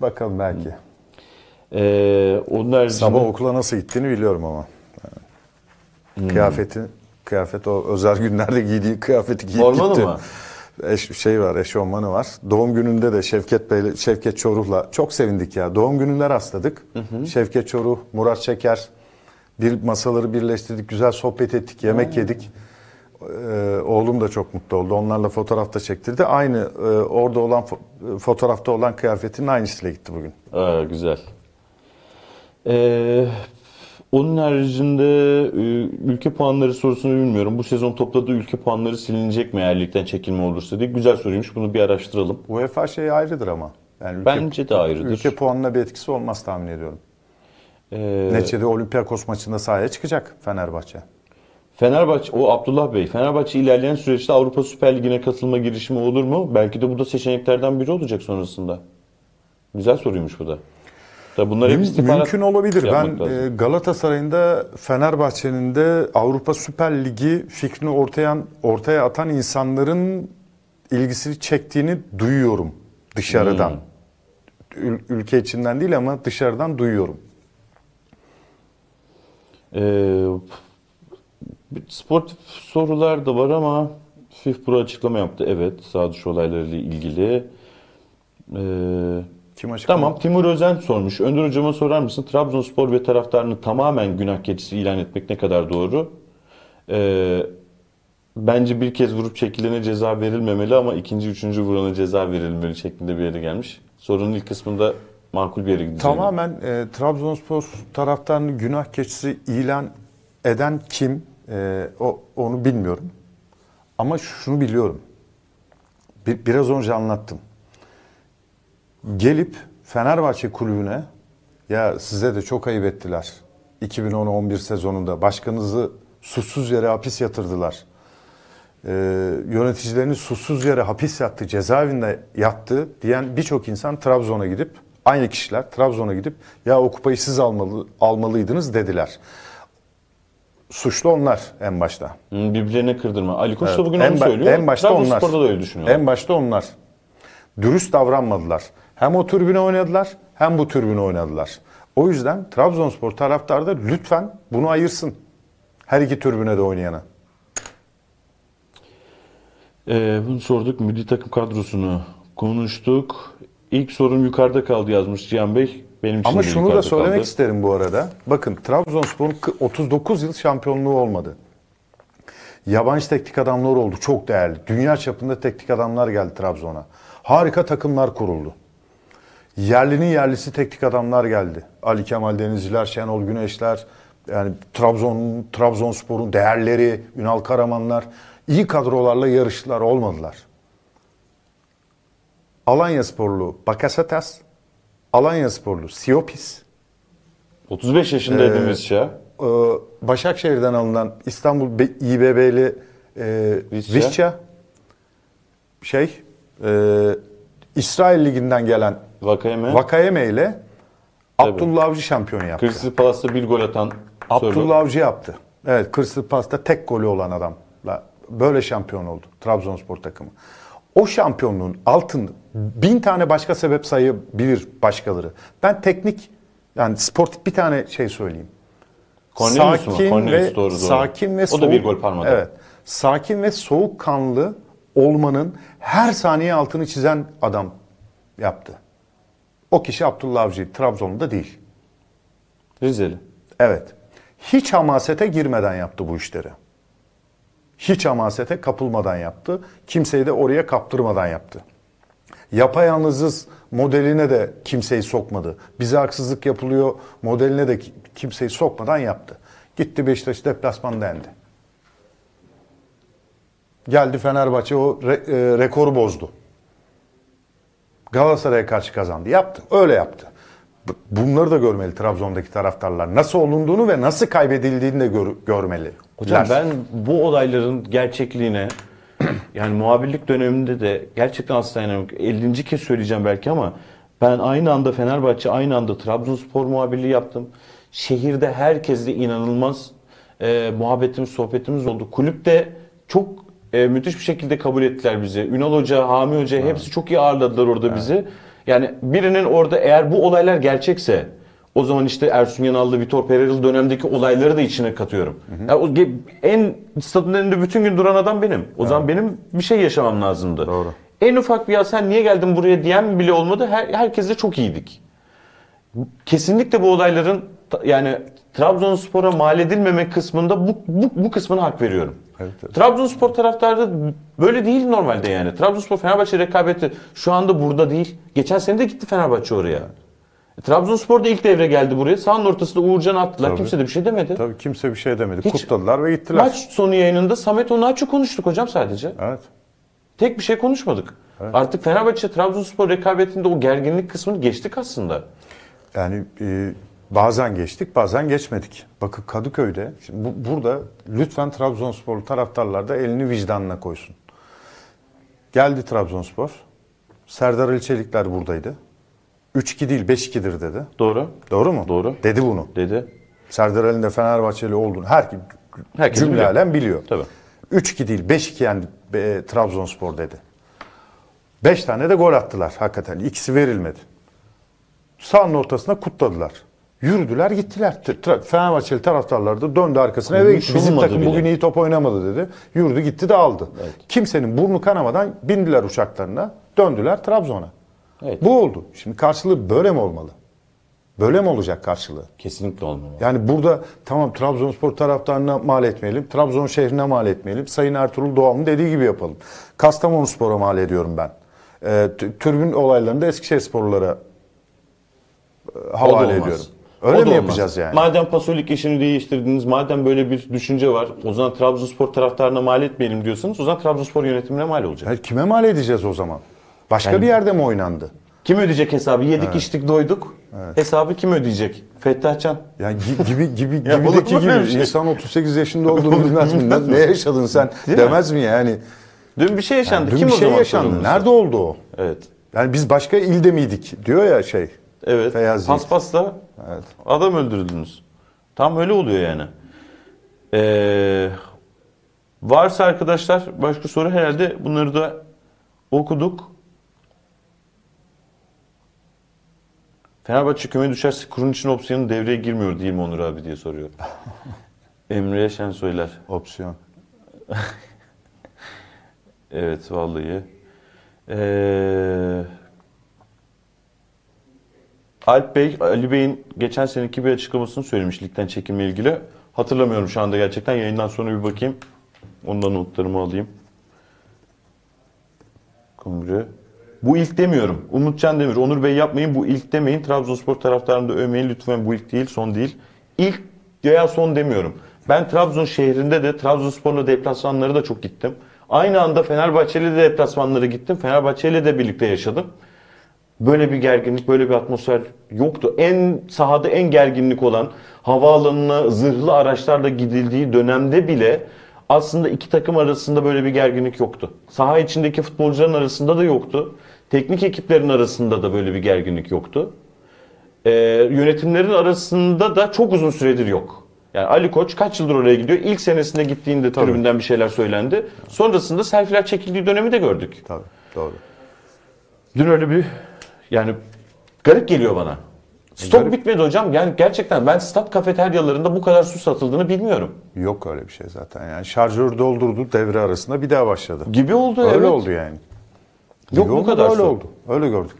bakalım belki. Ee, onun haricinde... Sabah okula nasıl gittiğini biliyorum ama. Hmm. Kıyafeti, kıyafet o özel günlerde giydiği kıyafeti giyip Formalı gitti. Formalı mı? eş, şey var, eşofmanı var. Doğum gününde de Şevket Bey, Şevket Çoruh'la çok sevindik ya. Doğum gününde rastladık. Hı hı. Şevket Çoruh, Murat Şeker bir masaları birleştirdik, güzel sohbet ettik, yemek hı. Hmm. yedik. Ee, oğlum da çok mutlu oldu. Onlarla fotoğrafta çektirdi. Aynı e, orada olan e, fotoğrafta olan kıyafetinin aynısıyla gitti bugün. Aa, ee, güzel. Ee, onun haricinde e, ülke puanları sorusunu bilmiyorum. Bu sezon topladığı ülke puanları silinecek mi eğer ligden çekilme olursa diye. Güzel soruymuş. Bunu bir araştıralım. UEFA şey ayrıdır ama. Yani ülke, Bence de ayrıdır. Ülke puanına bir etkisi olmaz tahmin ediyorum. Ee, Neticede Olympiakos maçında sahaya çıkacak Fenerbahçe. Fenerbahçe, o Abdullah Bey, Fenerbahçe ilerleyen süreçte Avrupa Süper Ligi'ne katılma girişimi olur mu? Belki de bu da seçeneklerden biri olacak sonrasında. Güzel soruymuş bu da. Tabii bunlar hep istihbarat Mümkün şey olabilir. Ben lazım. E, Galatasaray'ında Fenerbahçe'nin de Avrupa Süper Ligi fikrini ortaya, ortaya atan insanların ilgisini çektiğini duyuyorum dışarıdan. Hmm. Ülke içinden değil ama dışarıdan duyuyorum. Ee, sportif sorular da var ama FIF açıklama yaptı. Evet, sağ dışı olaylarıyla ilgili. Ee, kim açıkladı? Tamam Timur Özen sormuş. Önder Hocam'a sorar mısın? Trabzonspor ve taraftarını tamamen günah keçisi ilan etmek ne kadar doğru? Ee, bence bir kez vurup çekilene ceza verilmemeli ama ikinci, üçüncü vurana ceza verilmeli şeklinde bir yere gelmiş. Sorunun ilk kısmında makul bir yere gideceğini. Tamamen e, Trabzonspor taraftarını günah keçisi ilan eden kim e, o, onu bilmiyorum. Ama şunu biliyorum. Bir, biraz önce anlattım gelip Fenerbahçe kulübüne ya size de çok ayıp ettiler. 2010-11 sezonunda başkanınızı suçsuz yere hapis yatırdılar. Ee, yöneticilerini suçsuz yere hapis yattı, cezaevinde yattı diyen birçok insan Trabzon'a gidip aynı kişiler Trabzon'a gidip ya o kupayı siz almalı, almalıydınız dediler. Suçlu onlar en başta. Hmm, birbirlerine kırdırma. Ali Koç evet. da bugün en onu söylüyor. En başta onlar. da öyle En başta onlar. Dürüst davranmadılar. Hem o türbüne oynadılar hem bu türbüne oynadılar. O yüzden Trabzonspor taraftarı da lütfen bunu ayırsın. Her iki türbüne de oynayana. Ee, bunu sorduk. Milli takım kadrosunu konuştuk. İlk sorum yukarıda kaldı yazmış Cihan Bey. Benim için Ama şunu da söylemek kaldı. isterim bu arada. Bakın Trabzonspor'un 39 yıl şampiyonluğu olmadı. Yabancı teknik adamlar oldu. Çok değerli. Dünya çapında teknik adamlar geldi Trabzon'a. Harika takımlar kuruldu. Yerlinin yerlisi teknik adamlar geldi. Ali Kemal Denizciler, Şenol Güneşler, yani Trabzon Trabzonspor'un değerleri, Ünal Karamanlar iyi kadrolarla yarıştılar, olmadılar. Alanya sporlu Bakasetas, Alanya sporlu Siopis. 35 yaşında ee, Edimiz ya. E, Başakşehir'den alınan İstanbul İBB'li e, Vizca. Vizca. Şey, e, İsrail Ligi'nden gelen Vakayeme, Vakayeme ile Abdullah Avcı şampiyon yaptı. Crystal Palace'da bir gol atan Abdullah söyle. Avcı yaptı. Evet Crystal Palace'da tek golü olan adamla böyle şampiyon oldu Trabzonspor takımı. O şampiyonluğun altın, bin tane başka sebep sayabilir başkaları. Ben teknik yani sportif bir tane şey söyleyeyim. Cornelius sakin mu? ve doğru, doğru. sakin ve soğuk. O da bir gol parmağı. Evet. Sakin ve soğukkanlı kanlı olmanın her saniye altını çizen adam yaptı. O kişi Abdullah Avcı, Trabzon'da değil. Rizeli. Evet. Hiç hamasete girmeden yaptı bu işleri. Hiç hamasete kapılmadan yaptı. Kimseyi de oraya kaptırmadan yaptı. Yapayalnızız modeline de kimseyi sokmadı. Bize haksızlık yapılıyor modeline de kimseyi sokmadan yaptı. Gitti Beşiktaş deplasmanda yendi. Geldi Fenerbahçe o re, e, rekoru bozdu. Galatasaray'a karşı kazandı. Yaptı. Öyle yaptı. Bunları da görmeli Trabzon'daki taraftarlar. Nasıl olunduğunu ve nasıl kaybedildiğini de gör, görmeli. Hocam ben bu olayların gerçekliğine yani muhabirlik döneminde de gerçekten hastayım. 50. kez söyleyeceğim belki ama ben aynı anda Fenerbahçe aynı anda Trabzonspor muhabirliği yaptım. Şehirde herkesle inanılmaz e, muhabbetimiz, sohbetimiz oldu. Kulüpte çok e, müthiş bir şekilde kabul ettiler bizi. Ünal Hoca, Hami Hoca evet. hepsi çok iyi ağırladılar orada evet. bizi. Yani birinin orada eğer bu olaylar gerçekse o zaman işte Ersun Yanal'lı, Vitor Pereira'lı dönemdeki olayları da içine katıyorum. Hı hı. Yani en stadın önünde bütün gün duran adam benim. O evet. zaman benim bir şey yaşamam lazımdı. Doğru. En ufak bir ya sen niye geldin buraya diyen bile olmadı. Her, herkesle çok iyiydik. Kesinlikle bu olayların yani Trabzonspor'a mal edilmemek kısmında bu, bu, bu kısmına hak veriyorum. Evet, evet. Trabzonspor taraftarı böyle değil normalde yani. Trabzonspor Fenerbahçe rekabeti şu anda burada değil. Geçen sene de gitti Fenerbahçe oraya. E, Trabzonspor da ilk devre geldi buraya. Sahanın ortasında Uğurcan attılar. Tabii. Kimse de bir şey demedi. Tabii kimse bir şey demedi. Hiç, Kutladılar ve gittiler. Maç sonu yayınında Samet Onaç'ı konuştuk hocam sadece. Evet. Tek bir şey konuşmadık. Evet. Artık Fenerbahçe Trabzonspor rekabetinde o gerginlik kısmını geçtik aslında. Yani e, Bazen geçtik, bazen geçmedik. Bakın Kadıköy'de, şimdi bu, burada lütfen Trabzonsporlu taraftarlar da elini vicdanına koysun. Geldi Trabzonspor. Serdar Ali buradaydı. 3-2 değil 5-2'dir dedi. Doğru. Doğru mu? Doğru. Dedi bunu. Dedi. Serdar Ali'nin de Fenerbahçeli olduğunu her, herkes cümle biliyor. alem biliyor. Tabii. 3-2 değil 5-2 yendi e, Trabzonspor dedi. 5 tane de gol attılar hakikaten. İkisi verilmedi. Sağın ortasına kutladılar. Yürüdüler gittiler. Tra- Fenerbahçeli taraftarlar da döndü arkasına eve gitti. Bizim Konuşulmadı takım bile. bugün iyi top oynamadı dedi. Yürüdü gitti de aldı. Evet. Kimsenin burnu kanamadan bindiler uçaklarına. Döndüler Trabzon'a. Evet. Bu oldu. Şimdi karşılığı böyle mi olmalı? Böyle mi olacak karşılığı? Kesinlikle olmamalı. Yani burada tamam Trabzonspor taraftarına mal etmeyelim. Trabzon şehrine mal etmeyelim. Sayın Ertuğrul Doğan'ın dediği gibi yapalım. Kastamonuspor'a mal ediyorum ben. Ee, t- olaylarında Eskişehir sporlara e, havale olmaz. Öyle mi yapacağız yani? Madem Pasolik işini değiştirdiniz, madem böyle bir düşünce var, o zaman Trabzonspor taraftarına mal etmeyelim diyorsunuz, o zaman Trabzonspor yönetimine mal olacak. Hayır, kime mal edeceğiz o zaman? Başka yani, bir yerde mi oynandı? Kim ödeyecek hesabı? Yedik evet. içtik doyduk. Evet. Hesabı kim ödeyecek? Fettahcan. Yani gibi gibi ya gibideki gibi şey. insan 38 yaşında olduğunu bilmez mi? Ne yaşadın sen Değil demez mi? mi yani? Dün bir şey yaşandı. Yani dün kim bir şey o zaman yaşandı? Nerede oldu o? Evet. Yani biz başka ilde miydik diyor ya şey Evet. Feyyaz Paspasla evet. adam öldürdünüz. Tam öyle oluyor yani. Ee, varsa arkadaşlar başka soru herhalde bunları da okuduk. Fenerbahçe kümeye düşerse kurun için opsiyonu devreye girmiyor değil mi Onur abi diye soruyor. Emre söyler Opsiyon. evet vallahi. Eee Alp Bey, Ali Bey'in geçen seneki bir açıklamasını söylemiş ligden çekimle ilgili. Hatırlamıyorum şu anda gerçekten. Yayından sonra bir bakayım. Ondan notlarımı alayım. Kumru. Bu ilk demiyorum. Umutcan Demir, Onur Bey yapmayın bu ilk demeyin. Trabzonspor taraftarını da övmeyin. Lütfen bu ilk değil, son değil. İlk veya son demiyorum. Ben Trabzon şehrinde de Trabzonspor'la deplasmanları da çok gittim. Aynı anda Fenerbahçe'yle de deplasmanları gittim. Fenerbahçe'yle de birlikte yaşadım. Böyle bir gerginlik, böyle bir atmosfer yoktu. En sahada en gerginlik olan havaalanına zırhlı araçlarla gidildiği dönemde bile aslında iki takım arasında böyle bir gerginlik yoktu. Saha içindeki futbolcuların arasında da yoktu. Teknik ekiplerin arasında da böyle bir gerginlik yoktu. Ee, yönetimlerin arasında da çok uzun süredir yok. Yani Ali Koç kaç yıldır oraya gidiyor? İlk senesinde gittiğinde Tabii. tribünden bir şeyler söylendi. Sonrasında selfiler çekildiği dönemi de gördük. Tabii, doğru. Dün öyle bir yani garip geliyor bana. E, Stok garip. bitmedi hocam. Yani gerçekten ben stat kafeteryalarında bu kadar su satıldığını bilmiyorum. Yok öyle bir şey zaten. Yani şarjör doldurdu devre arasında bir daha başladı. Gibi oldu öyle evet. oldu yani. Gibi Yok oldu, bu kadar öyle su. oldu. Öyle gördük.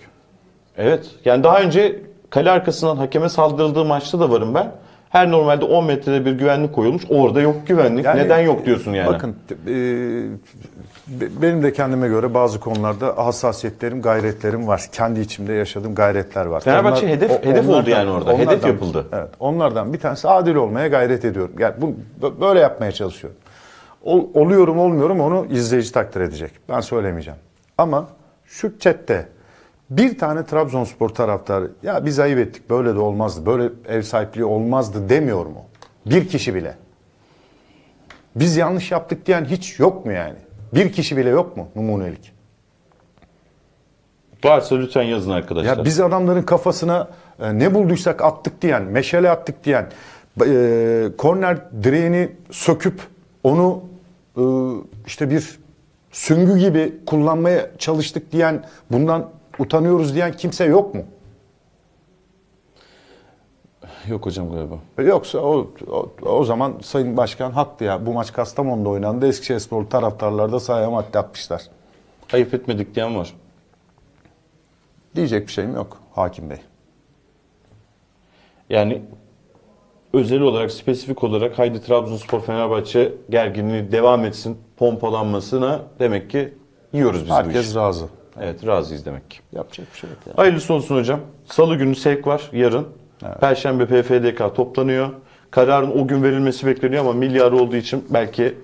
Evet. Yani daha önce kale arkasından hakeme saldırıldığı maçta da varım ben. Her normalde 10 metrede bir güvenlik koyulmuş. Orada yok güvenlik. Yani, Neden yok diyorsun yani? Bakın e, benim de kendime göre bazı konularda hassasiyetlerim, gayretlerim var. Kendi içimde yaşadığım gayretler var. Fenerbahçe Onlar, hedef o, hedef onlardan, oldu yani orada. Onlardan, hedef yapıldı. Evet. Onlardan bir tanesi adil olmaya gayret ediyorum. Yani bu böyle yapmaya çalışıyorum. Ol, oluyorum olmuyorum onu izleyici takdir edecek. Ben söylemeyeceğim. Ama şu chatte bir tane Trabzonspor taraftarı ya biz ayıp ettik böyle de olmazdı böyle ev sahipliği olmazdı demiyor mu? Bir kişi bile. Biz yanlış yaptık diyen hiç yok mu yani? Bir kişi bile yok mu numunelik? Varsa lütfen yazın arkadaşlar. Ya biz adamların kafasına e, ne bulduysak attık diyen, meşale attık diyen, e, korner direğini söküp onu e, işte bir süngü gibi kullanmaya çalıştık diyen bundan utanıyoruz diyen kimse yok mu? Yok hocam galiba. Yoksa o, o, o zaman Sayın Başkan haklı ya. Bu maç Kastamonu'da oynandı. Eskişehirspor taraftarlar da sahaya madde atmışlar. Ayıp etmedik diyen var. Diyecek bir şeyim yok Hakim Bey. Yani özel olarak, spesifik olarak haydi Trabzonspor Fenerbahçe gerginliği devam etsin pompalanmasına demek ki yiyoruz biz Herkes bu işi. razı. Evet razıyız demek ki. Yapacak bir şey yok yani. Hayırlısı olsun hocam. Salı günü sevk var yarın. Evet. Perşembe PFDK toplanıyor. Kararın o gün verilmesi bekleniyor ama milyar olduğu için belki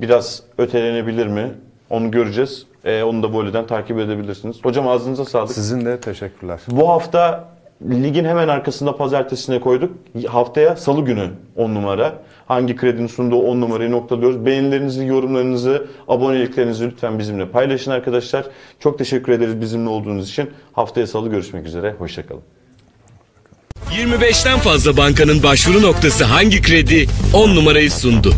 biraz ötelenebilir mi? Onu göreceğiz. Ee, onu da böyleden takip edebilirsiniz. Hocam ağzınıza sağlık. Sizin de teşekkürler. Bu hafta ligin hemen arkasında pazartesine koyduk. Haftaya salı günü 10 numara. Hangi kredinin sunduğu 10 numarayı noktalıyoruz. Beğenilerinizi, yorumlarınızı, aboneliklerinizi lütfen bizimle paylaşın arkadaşlar. Çok teşekkür ederiz bizimle olduğunuz için. Haftaya salı görüşmek üzere. Hoşçakalın. 25'ten fazla bankanın başvuru noktası hangi kredi 10 numarayı sundu.